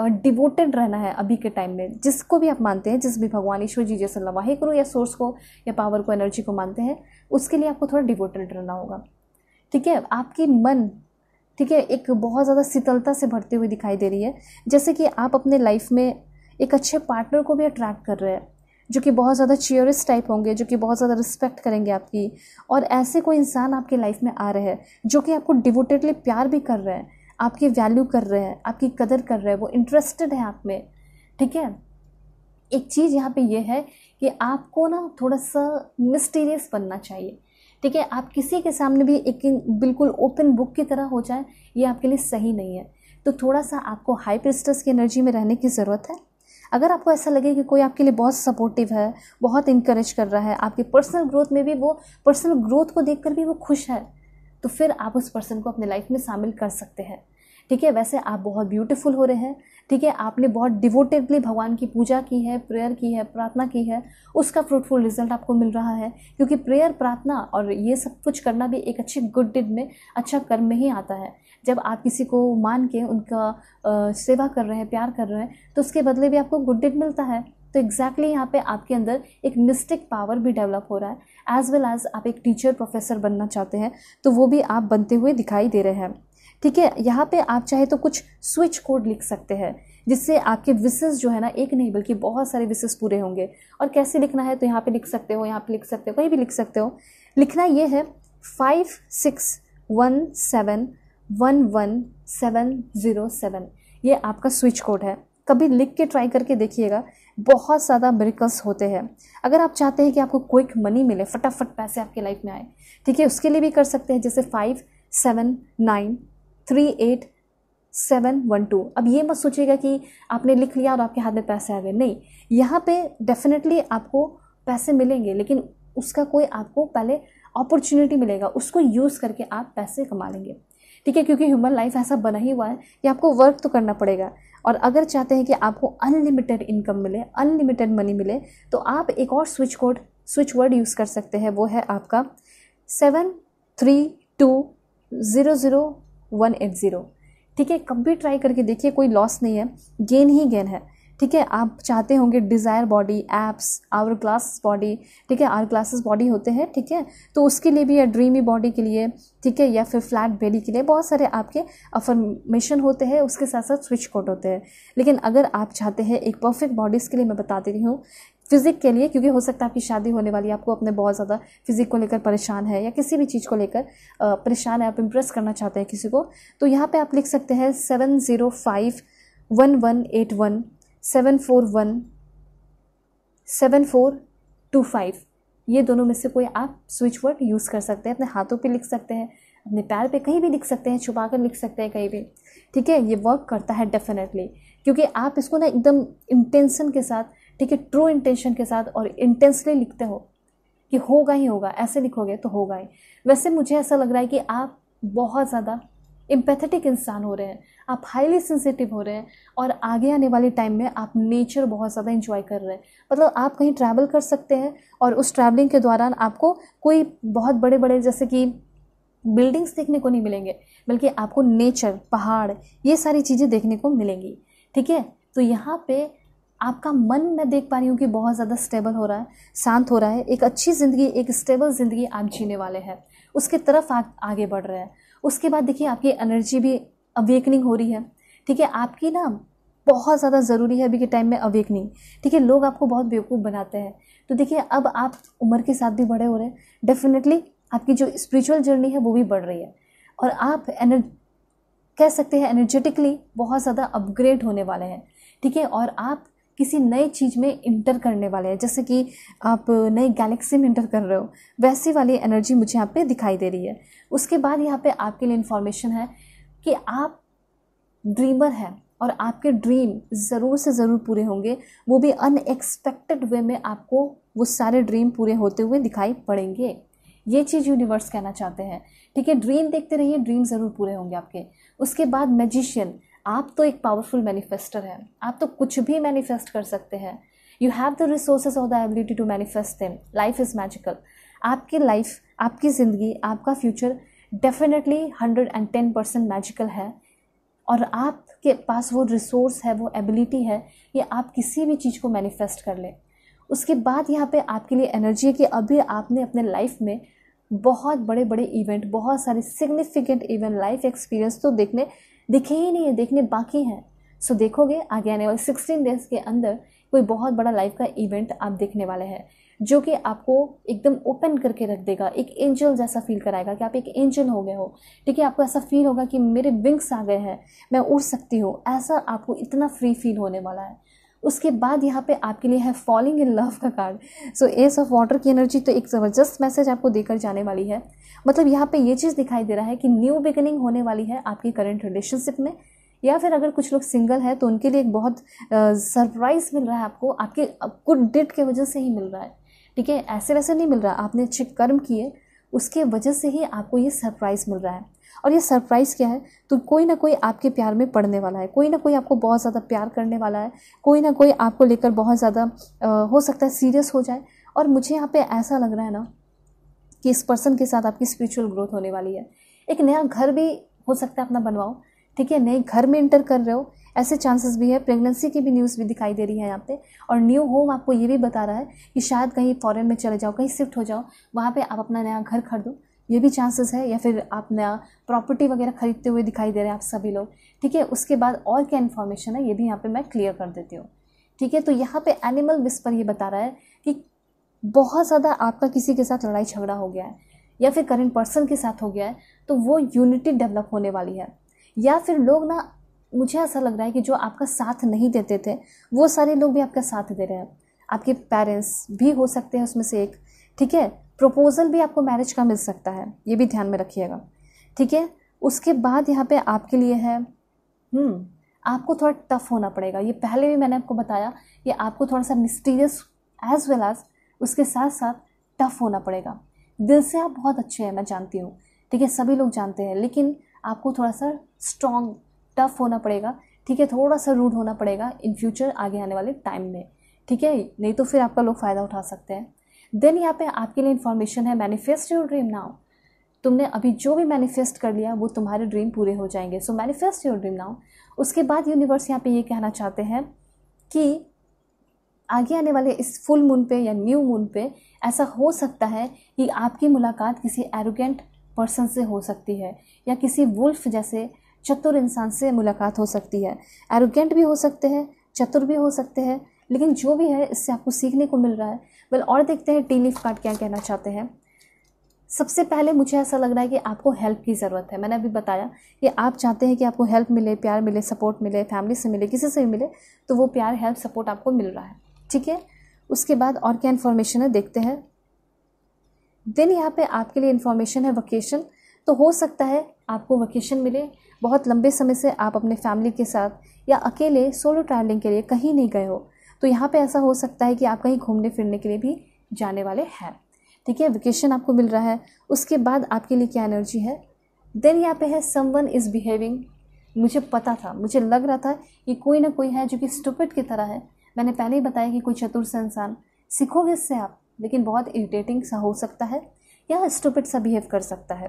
डिवोटेड रहना है अभी के टाइम में जिसको भी आप मानते हैं जिस भी भगवान ईश्वर जी जैसे लवाहे करो या सोर्स को या पावर को एनर्जी को मानते हैं उसके लिए आपको थोड़ा डिवोटेड रहना होगा ठीक है आपकी मन ठीक है एक बहुत ज़्यादा शीतलता से भरती हुई दिखाई दे रही है जैसे कि आप अपने लाइफ में एक अच्छे पार्टनर को भी अट्रैक्ट कर रहे हैं जो कि बहुत ज़्यादा चेयरिस टाइप होंगे जो कि बहुत ज़्यादा रिस्पेक्ट करेंगे आपकी और ऐसे कोई इंसान आपके लाइफ में आ रहे हैं जो कि आपको डिवोटेडली प्यार भी कर रहे हैं आपकी वैल्यू कर रहे हैं आपकी कदर कर रहे हैं वो इंटरेस्टेड है आप में ठीक है एक चीज़ यहाँ पे ये है कि आपको ना थोड़ा सा मिस्टीरियस बनना चाहिए ठीक है आप किसी के सामने भी एक बिल्कुल ओपन बुक की तरह हो जाए ये आपके लिए सही नहीं है तो थोड़ा सा आपको हाई प्रिस्टर्स की एनर्जी में रहने की ज़रूरत है अगर आपको ऐसा लगे कि कोई आपके लिए बहुत सपोर्टिव है बहुत इंकरेज कर रहा है आपकी पर्सनल ग्रोथ में भी वो पर्सनल ग्रोथ को देख कर भी वो खुश है तो फिर आप उस पर्सन को अपने लाइफ में शामिल कर सकते हैं ठीक है वैसे आप बहुत ब्यूटीफुल हो रहे हैं ठीक है आपने बहुत डिवोटेडली भगवान की पूजा की है प्रेयर की है प्रार्थना की है उसका फ्रूटफुल रिजल्ट आपको मिल रहा है क्योंकि प्रेयर प्रार्थना और ये सब कुछ करना भी एक अच्छी गुड डिड में अच्छा कर्म में ही आता है जब आप किसी को मान के उनका आ, सेवा कर रहे हैं प्यार कर रहे हैं तो उसके बदले भी आपको गुड डिड मिलता है तो एग्जैक्टली exactly यहाँ पे आपके अंदर एक मिस्टिक पावर भी डेवलप हो रहा है एज वेल एज आप एक टीचर प्रोफेसर बनना चाहते हैं तो वो भी आप बनते हुए दिखाई दे रहे हैं ठीक है यहाँ पे आप चाहे तो कुछ स्विच कोड लिख सकते हैं जिससे आपके विशेष जो है ना एक नहीं बल्कि बहुत सारे विशेष पूरे होंगे और कैसे लिखना है तो यहाँ पे लिख सकते हो यहाँ पे लिख सकते हो कहीं भी लिख सकते हो लिखना ये है five six one seven one one seven zero seven ये आपका स्विच कोड है कभी लिख के ट्राई करके देखिएगा बहुत ज़्यादा मेरिकल्स होते हैं अगर आप चाहते हैं कि आपको क्विक मनी मिले फटाफट पैसे आपके लाइफ में आए ठीक है उसके लिए भी कर सकते हैं जैसे five seven nine three eight seven one two अब ये मत सोचिएगा कि आपने लिख लिया और आपके हाथ में पैसे आ गए नहीं यहाँ पे डेफिनेटली आपको पैसे मिलेंगे लेकिन उसका कोई आपको पहले अपॉर्चुनिटी मिलेगा उसको यूज़ करके आप पैसे कमा लेंगे ठीक है क्योंकि ह्यूमन लाइफ ऐसा बना ही हुआ है कि आपको वर्क तो करना पड़ेगा और अगर चाहते हैं कि आपको अनलिमिटेड इनकम मिले अनलिमिटेड मनी मिले तो आप एक और switch code switch word use कर सकते हैं वो है आपका seven three two zero zero one eight zero ठीक है कब भी ट्राई करके देखिए कोई लॉस नहीं है गेन ही गेन है ठीक है आप चाहते होंगे desire body abs hourglass body ठीक है आवर ग्लासेस बॉडी होते हैं ठीक है तो उसके लिए भी या ड्रीमी बॉडी के लिए ठीक है या फिर फ्लैट बेली के लिए बहुत सारे आपके अफर्मेशन होते हैं उसके साथ साथ स्विच कोट होते हैं लेकिन अगर आप चाहते हैं एक परफेक्ट बॉडीज़ के लिए मैं बता दे रही हूँ फिज़िक के लिए क्योंकि हो सकता है आपकी शादी होने वाली है आपको अपने बहुत ज़्यादा फिज़िक को लेकर परेशान है या किसी भी चीज़ को लेकर परेशान है आप इम्प्रेस करना चाहते हैं किसी को तो यहाँ पे आप लिख सकते हैं seven zero five one one eight one seven four one seven four two five ये दोनों में से कोई आप स्विच वर्ड यूज़ कर सकते हैं अपने हाथों पर लिख सकते हैं अपने पैर पे कहीं भी लिख सकते हैं छुपा कर लिख सकते हैं कहीं भी ठीक है ये वर्क करता है डेफिनेटली क्योंकि आप इसको ना एकदम इंटेंसन के साथ ठीक है ट्रू इंटेंशन के साथ और इंटेंसली लिखते हो कि होगा ही होगा ऐसे लिखोगे तो होगा ही वैसे मुझे ऐसा लग रहा है कि आप बहुत ज़्यादा इम्पैथेटिक इंसान हो रहे हैं आप हाईली सेंसिटिव हो रहे हैं और आगे आने वाले टाइम में आप नेचर बहुत ज़्यादा इंजॉय कर रहे हैं मतलब आप कहीं ट्रैवल कर सकते हैं और उस ट्रैवलिंग के दौरान आपको कोई बहुत बड़े बड़े जैसे कि बिल्डिंग्स देखने को नहीं मिलेंगे बल्कि आपको नेचर पहाड़ ये सारी चीज़ें देखने को मिलेंगी ठीक है तो यहाँ पे आपका मन मैं देख पा रही हूँ कि बहुत ज़्यादा स्टेबल हो रहा है शांत हो रहा है एक अच्छी ज़िंदगी एक स्टेबल ज़िंदगी आप जीने वाले हैं उसके तरफ आप आगे बढ़ रहे हैं उसके बाद देखिए आपकी एनर्जी भी अवेकनिंग हो रही है ठीक है आपकी ना बहुत ज़्यादा ज़रूरी है अभी के टाइम में अवेकनिंग ठीक है लोग आपको बहुत बेवकूफ़ बनाते हैं तो देखिए अब आप उम्र के साथ भी बड़े हो रहे हैं डेफिनेटली आपकी जो स्पिरिचुअल जर्नी है वो भी बढ़ रही है और आप एनर्ज कह सकते हैं एनर्जेटिकली बहुत ज़्यादा अपग्रेड होने वाले हैं ठीक है और आप किसी नए चीज़ में इंटर करने वाले हैं जैसे कि आप नई गैलेक्सी में इंटर कर रहे हो वैसी वाली एनर्जी मुझे यहाँ पे दिखाई दे रही है उसके बाद यहाँ पे आपके लिए इन्फॉर्मेशन है कि आप ड्रीमर हैं और आपके ड्रीम ज़रूर से ज़रूर पूरे होंगे वो भी अनएक्सपेक्टेड वे में आपको वो सारे ड्रीम पूरे होते हुए दिखाई पड़ेंगे ये चीज़ यूनिवर्स कहना चाहते हैं ठीक है ड्रीम देखते रहिए ड्रीम ज़रूर पूरे होंगे आपके उसके बाद मैजिशियन आप तो एक पावरफुल मैनिफेस्टर हैं आप तो कुछ भी मैनिफेस्ट कर सकते हैं you have the resources of the ability to manifest them life is magical आपकी लाइफ आपकी ज़िंदगी आपका future definitely hundred and ten percent magical है और आपके पास वो रिसोर्स है वो एबिलिटी है ये आप किसी भी चीज़ को मैनिफेस्ट कर लें उसके बाद यहाँ पे आपके लिए एनर्जी है कि अभी आपने अपने लाइफ में बहुत बड़े बड़े इवेंट बहुत सारे सिग्निफिकेंट इवेंट लाइफ एक्सपीरियंस तो देखने दिखे ही नहीं है देखने बाकी हैं सो देखोगे आगे आने वाले सिक्सटीन डेज के अंदर कोई बहुत बड़ा लाइफ का इवेंट आप देखने वाले हैं जो कि आपको एकदम ओपन करके रख देगा एक एंजल जैसा फील कराएगा कि आप एक एंजल हो गए हो ठीक है आपको ऐसा फील होगा कि मेरे विंग्स आ गए हैं मैं उड़ सकती हूँ ऐसा आपको इतना फ्री फील होने वाला है उसके बाद यहाँ पे आपके लिए है फॉलिंग इन लव का card so ace of water की एनर्जी तो एक ज़बरदस्त मैसेज आपको देकर जाने वाली है मतलब यहाँ पे ये चीज़ दिखाई दे रहा है कि न्यू बिगनिंग होने वाली है आपकी करेंट रिलेशनशिप में या फिर अगर कुछ लोग सिंगल हैं तो उनके लिए एक बहुत सरप्राइज़ मिल रहा है आपको आपके गुड डिट के वजह से ही मिल रहा है ठीक है ऐसे वैसे नहीं मिल रहा आपने अच्छे कर्म किए उसके वजह से ही आपको ये सरप्राइज़ मिल रहा है और ये सरप्राइज़ क्या है तो कोई ना कोई आपके प्यार में पड़ने वाला है कोई ना कोई आपको बहुत ज़्यादा प्यार करने वाला है कोई ना कोई आपको लेकर बहुत ज़्यादा हो सकता है सीरियस हो जाए और मुझे यहाँ पे ऐसा लग रहा है ना कि इस पर्सन के साथ आपकी स्पिरिचुअल ग्रोथ होने वाली है एक नया घर भी हो सकता है अपना बनवाओ ठीक है नए घर में इंटर कर रहे हो ऐसे चांसेस भी है प्रेगनेंसी की भी न्यूज़ भी दिखाई दे रही है यहाँ पे और न्यू होम आपको ये भी बता रहा है कि शायद कहीं फॉरेन में चले जाओ कहीं शिफ्ट हो जाओ वहाँ पे आप अपना नया घर खरीदो ये भी चांसेस है या फिर आप नया प्रॉपर्टी वगैरह खरीदते हुए दिखाई दे रहे हैं आप सभी लोग ठीक है उसके बाद और क्या इन्फॉर्मेशन है ये भी यहाँ पे मैं क्लियर कर देती हूँ ठीक है तो यहाँ पे एनिमल विस्पर ये बता रहा है कि बहुत ज़्यादा आपका किसी के साथ लड़ाई झगड़ा हो गया है या फिर करेंट पर्सन के साथ हो गया है तो वो यूनिटी डेवलप होने वाली है या फिर लोग ना मुझे ऐसा लग रहा है कि जो आपका साथ नहीं देते थे वो सारे लोग भी आपका साथ दे रहे हैं आपके पेरेंट्स भी हो सकते हैं उसमें से एक ठीक है प्रपोजल भी आपको मैरिज का मिल सकता है ये भी ध्यान में रखिएगा ठीक है उसके बाद यहाँ पे आपके लिए है हम्म, आपको थोड़ा टफ होना पड़ेगा ये पहले भी मैंने आपको बताया ये आपको थोड़ा सा मिस्टीरियस एज वेल एज उसके साथ साथ टफ होना पड़ेगा दिल से आप बहुत अच्छे हैं मैं जानती हूँ ठीक है सभी लोग जानते हैं लेकिन आपको थोड़ा सा स्ट्रॉन्ग टफ होना पड़ेगा ठीक है थोड़ा सा रूड होना पड़ेगा इन फ्यूचर आगे आने वाले टाइम में ठीक है नहीं तो फिर आपका लोग फ़ायदा उठा सकते हैं देन यहाँ पे आपके लिए इन्फॉर्मेशन है मैनिफेस्ट योर ड्रीम नाउ तुमने अभी जो भी मैनिफेस्ट कर लिया वो तुम्हारे ड्रीम पूरे हो जाएंगे so manifest your dream now उसके बाद यूनिवर्स यहाँ पे ये कहना चाहते हैं कि आगे आने वाले इस फुल मून पे या न्यू मून पे ऐसा हो सकता है कि आपकी मुलाकात किसी एरोगेंट पर्सन से हो सकती है या किसी वुल्फ जैसे चतुर इंसान से मुलाकात हो सकती है एरोगेंट भी हो सकते हैं चतुर भी हो सकते हैं लेकिन जो भी है इससे आपको सीखने को मिल रहा है वेल और देखते हैं टी लीफ कार्ड क्या कहना चाहते हैं सबसे पहले मुझे ऐसा लग रहा है कि आपको हेल्प की ज़रूरत है मैंने अभी बताया कि आप चाहते हैं कि आपको हेल्प मिले प्यार मिले सपोर्ट मिले फैमिली से मिले किसी से भी मिले तो वो प्यार हेल्प सपोर्ट आपको मिल रहा है ठीक है उसके बाद और क्या इन्फॉर्मेशन है देखते हैं देन यहाँ पे आपके लिए इन्फॉर्मेशन है वकेशन तो हो सकता है आपको वकेशन मिले बहुत लंबे समय से आप अपने फैमिली के साथ या अकेले सोलो ट्रैवलिंग के लिए कहीं नहीं गए हो तो यहाँ पे ऐसा हो सकता है कि आप कहीं घूमने फिरने के लिए भी जाने वाले हैं ठीक है वेकेशन आपको मिल रहा है उसके बाद आपके लिए क्या एनर्जी है देन यहाँ पे है सम वन इज़ बिहेविंग मुझे पता था मुझे लग रहा था कि कोई ना कोई है जो कि स्टूपिट की तरह है मैंने पहले ही बताया कि कोई चतुर सा इंसान सीखोगे इससे आप लेकिन बहुत इरिटेटिंग सा हो सकता है या स्टूपिट सा बिहेव कर सकता है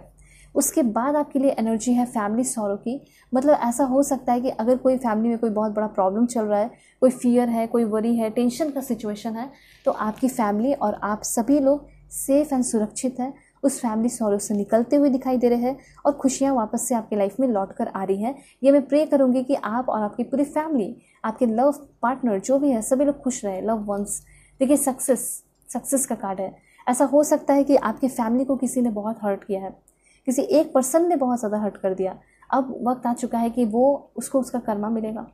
उसके बाद आपके लिए एनर्जी है फैमिली सॉरो की मतलब ऐसा हो सकता है कि अगर कोई फैमिली में कोई बहुत बड़ा प्रॉब्लम चल रहा है कोई फियर है कोई वरी है टेंशन का सिचुएशन है तो आपकी फैमिली और आप सभी लोग सेफ़ एंड सुरक्षित हैं उस फैमिली सॉरो से निकलते हुए दिखाई दे रहे हैं और खुशियाँ वापस से आपकी लाइफ में लौट कर आ रही हैं ये मैं प्रे करूँगी कि आप और आपकी पूरी फैमिली आपके लव पार्टनर जो भी है सभी लोग खुश रहे लव वंस देखिए सक्सेस सक्सेस का कार्ड है ऐसा हो सकता है कि आपकी फैमिली को किसी ने बहुत हर्ट किया है किसी एक पर्सन ने बहुत ज़्यादा हर्ट कर दिया अब वक्त आ चुका है कि वो उसको उसका कर्मा मिलेगा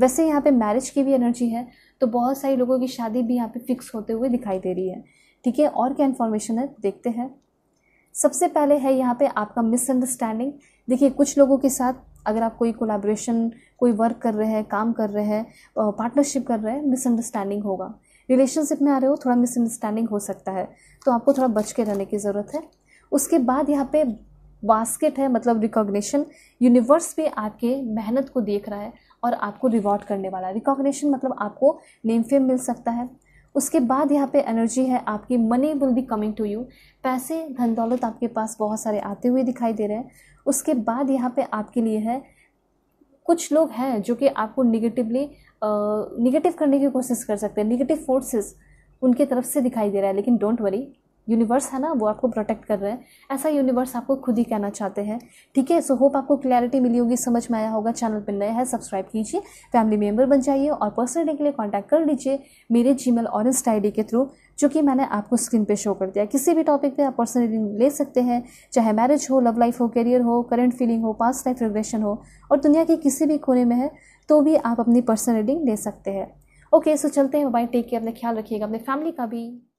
वैसे यहाँ पे मैरिज की भी एनर्जी है तो बहुत सारी लोगों की शादी भी यहाँ पे फिक्स होते हुए दिखाई दे रही है ठीक है और क्या इन्फॉर्मेशन है देखते हैं सबसे पहले है यहाँ पे आपका मिसअंडरस्टैंडिंग देखिए कुछ लोगों के साथ अगर आप कोई कोलाब्रेशन कोई वर्क कर रहे हैं काम कर रहे हैं पार्टनरशिप कर रहे हैं मिसअंडरस्टैंडिंग होगा रिलेशनशिप में आ रहे हो थोड़ा मिसअंडरस्टैंडिंग हो सकता है तो आपको थोड़ा बच के रहने की ज़रूरत है उसके बाद यहाँ पे बास्केट है मतलब रिकॉग्निशन यूनिवर्स भी आपके मेहनत को देख रहा है और आपको रिवॉर्ड करने वाला है रिकॉग्निशन मतलब आपको नेम फेम मिल सकता है उसके बाद यहाँ पे एनर्जी है आपकी money will be coming to you पैसे धन दौलत आपके पास बहुत सारे आते हुए दिखाई दे रहे हैं उसके बाद यहाँ पे आपके लिए है कुछ लोग हैं जो कि आपको निगेटिवली निगेटिव करने की कोशिश कर सकते हैं निगेटिव फोर्सेस उनके तरफ से दिखाई दे रहा है लेकिन डोंट वरी यूनिवर्स है ना वो आपको प्रोटेक्ट कर रहे हैं ऐसा यूनिवर्स आपको खुद ही कहना चाहते हैं ठीक है सो होप आपको क्लैरिटी मिली होगी समझ में आया होगा चैनल पर नया है सब्सक्राइब कीजिए फैमिली मेम्बर बन जाइए और पर्सनल के लिए कॉन्टैक्ट कर लीजिए मेरे जी मेल और इंस्टा आई के थ्रू जो कि मैंने आपको स्क्रीन पे शो कर दिया किसी भी टॉपिक पे आप पर्सनल रीडिंग ले सकते हैं चाहे मैरिज हो लव लाइफ हो करियर हो करंट फीलिंग हो पास्ट लाइफ रिग्रेशन हो और दुनिया के किसी भी कोने में है तो भी आप अपनी पर्सनल रीडिंग ले सकते हैं ओके सो चलते हैं बाय टेक केयर अपने ख्याल रखिएगा अपने फैमिली का भी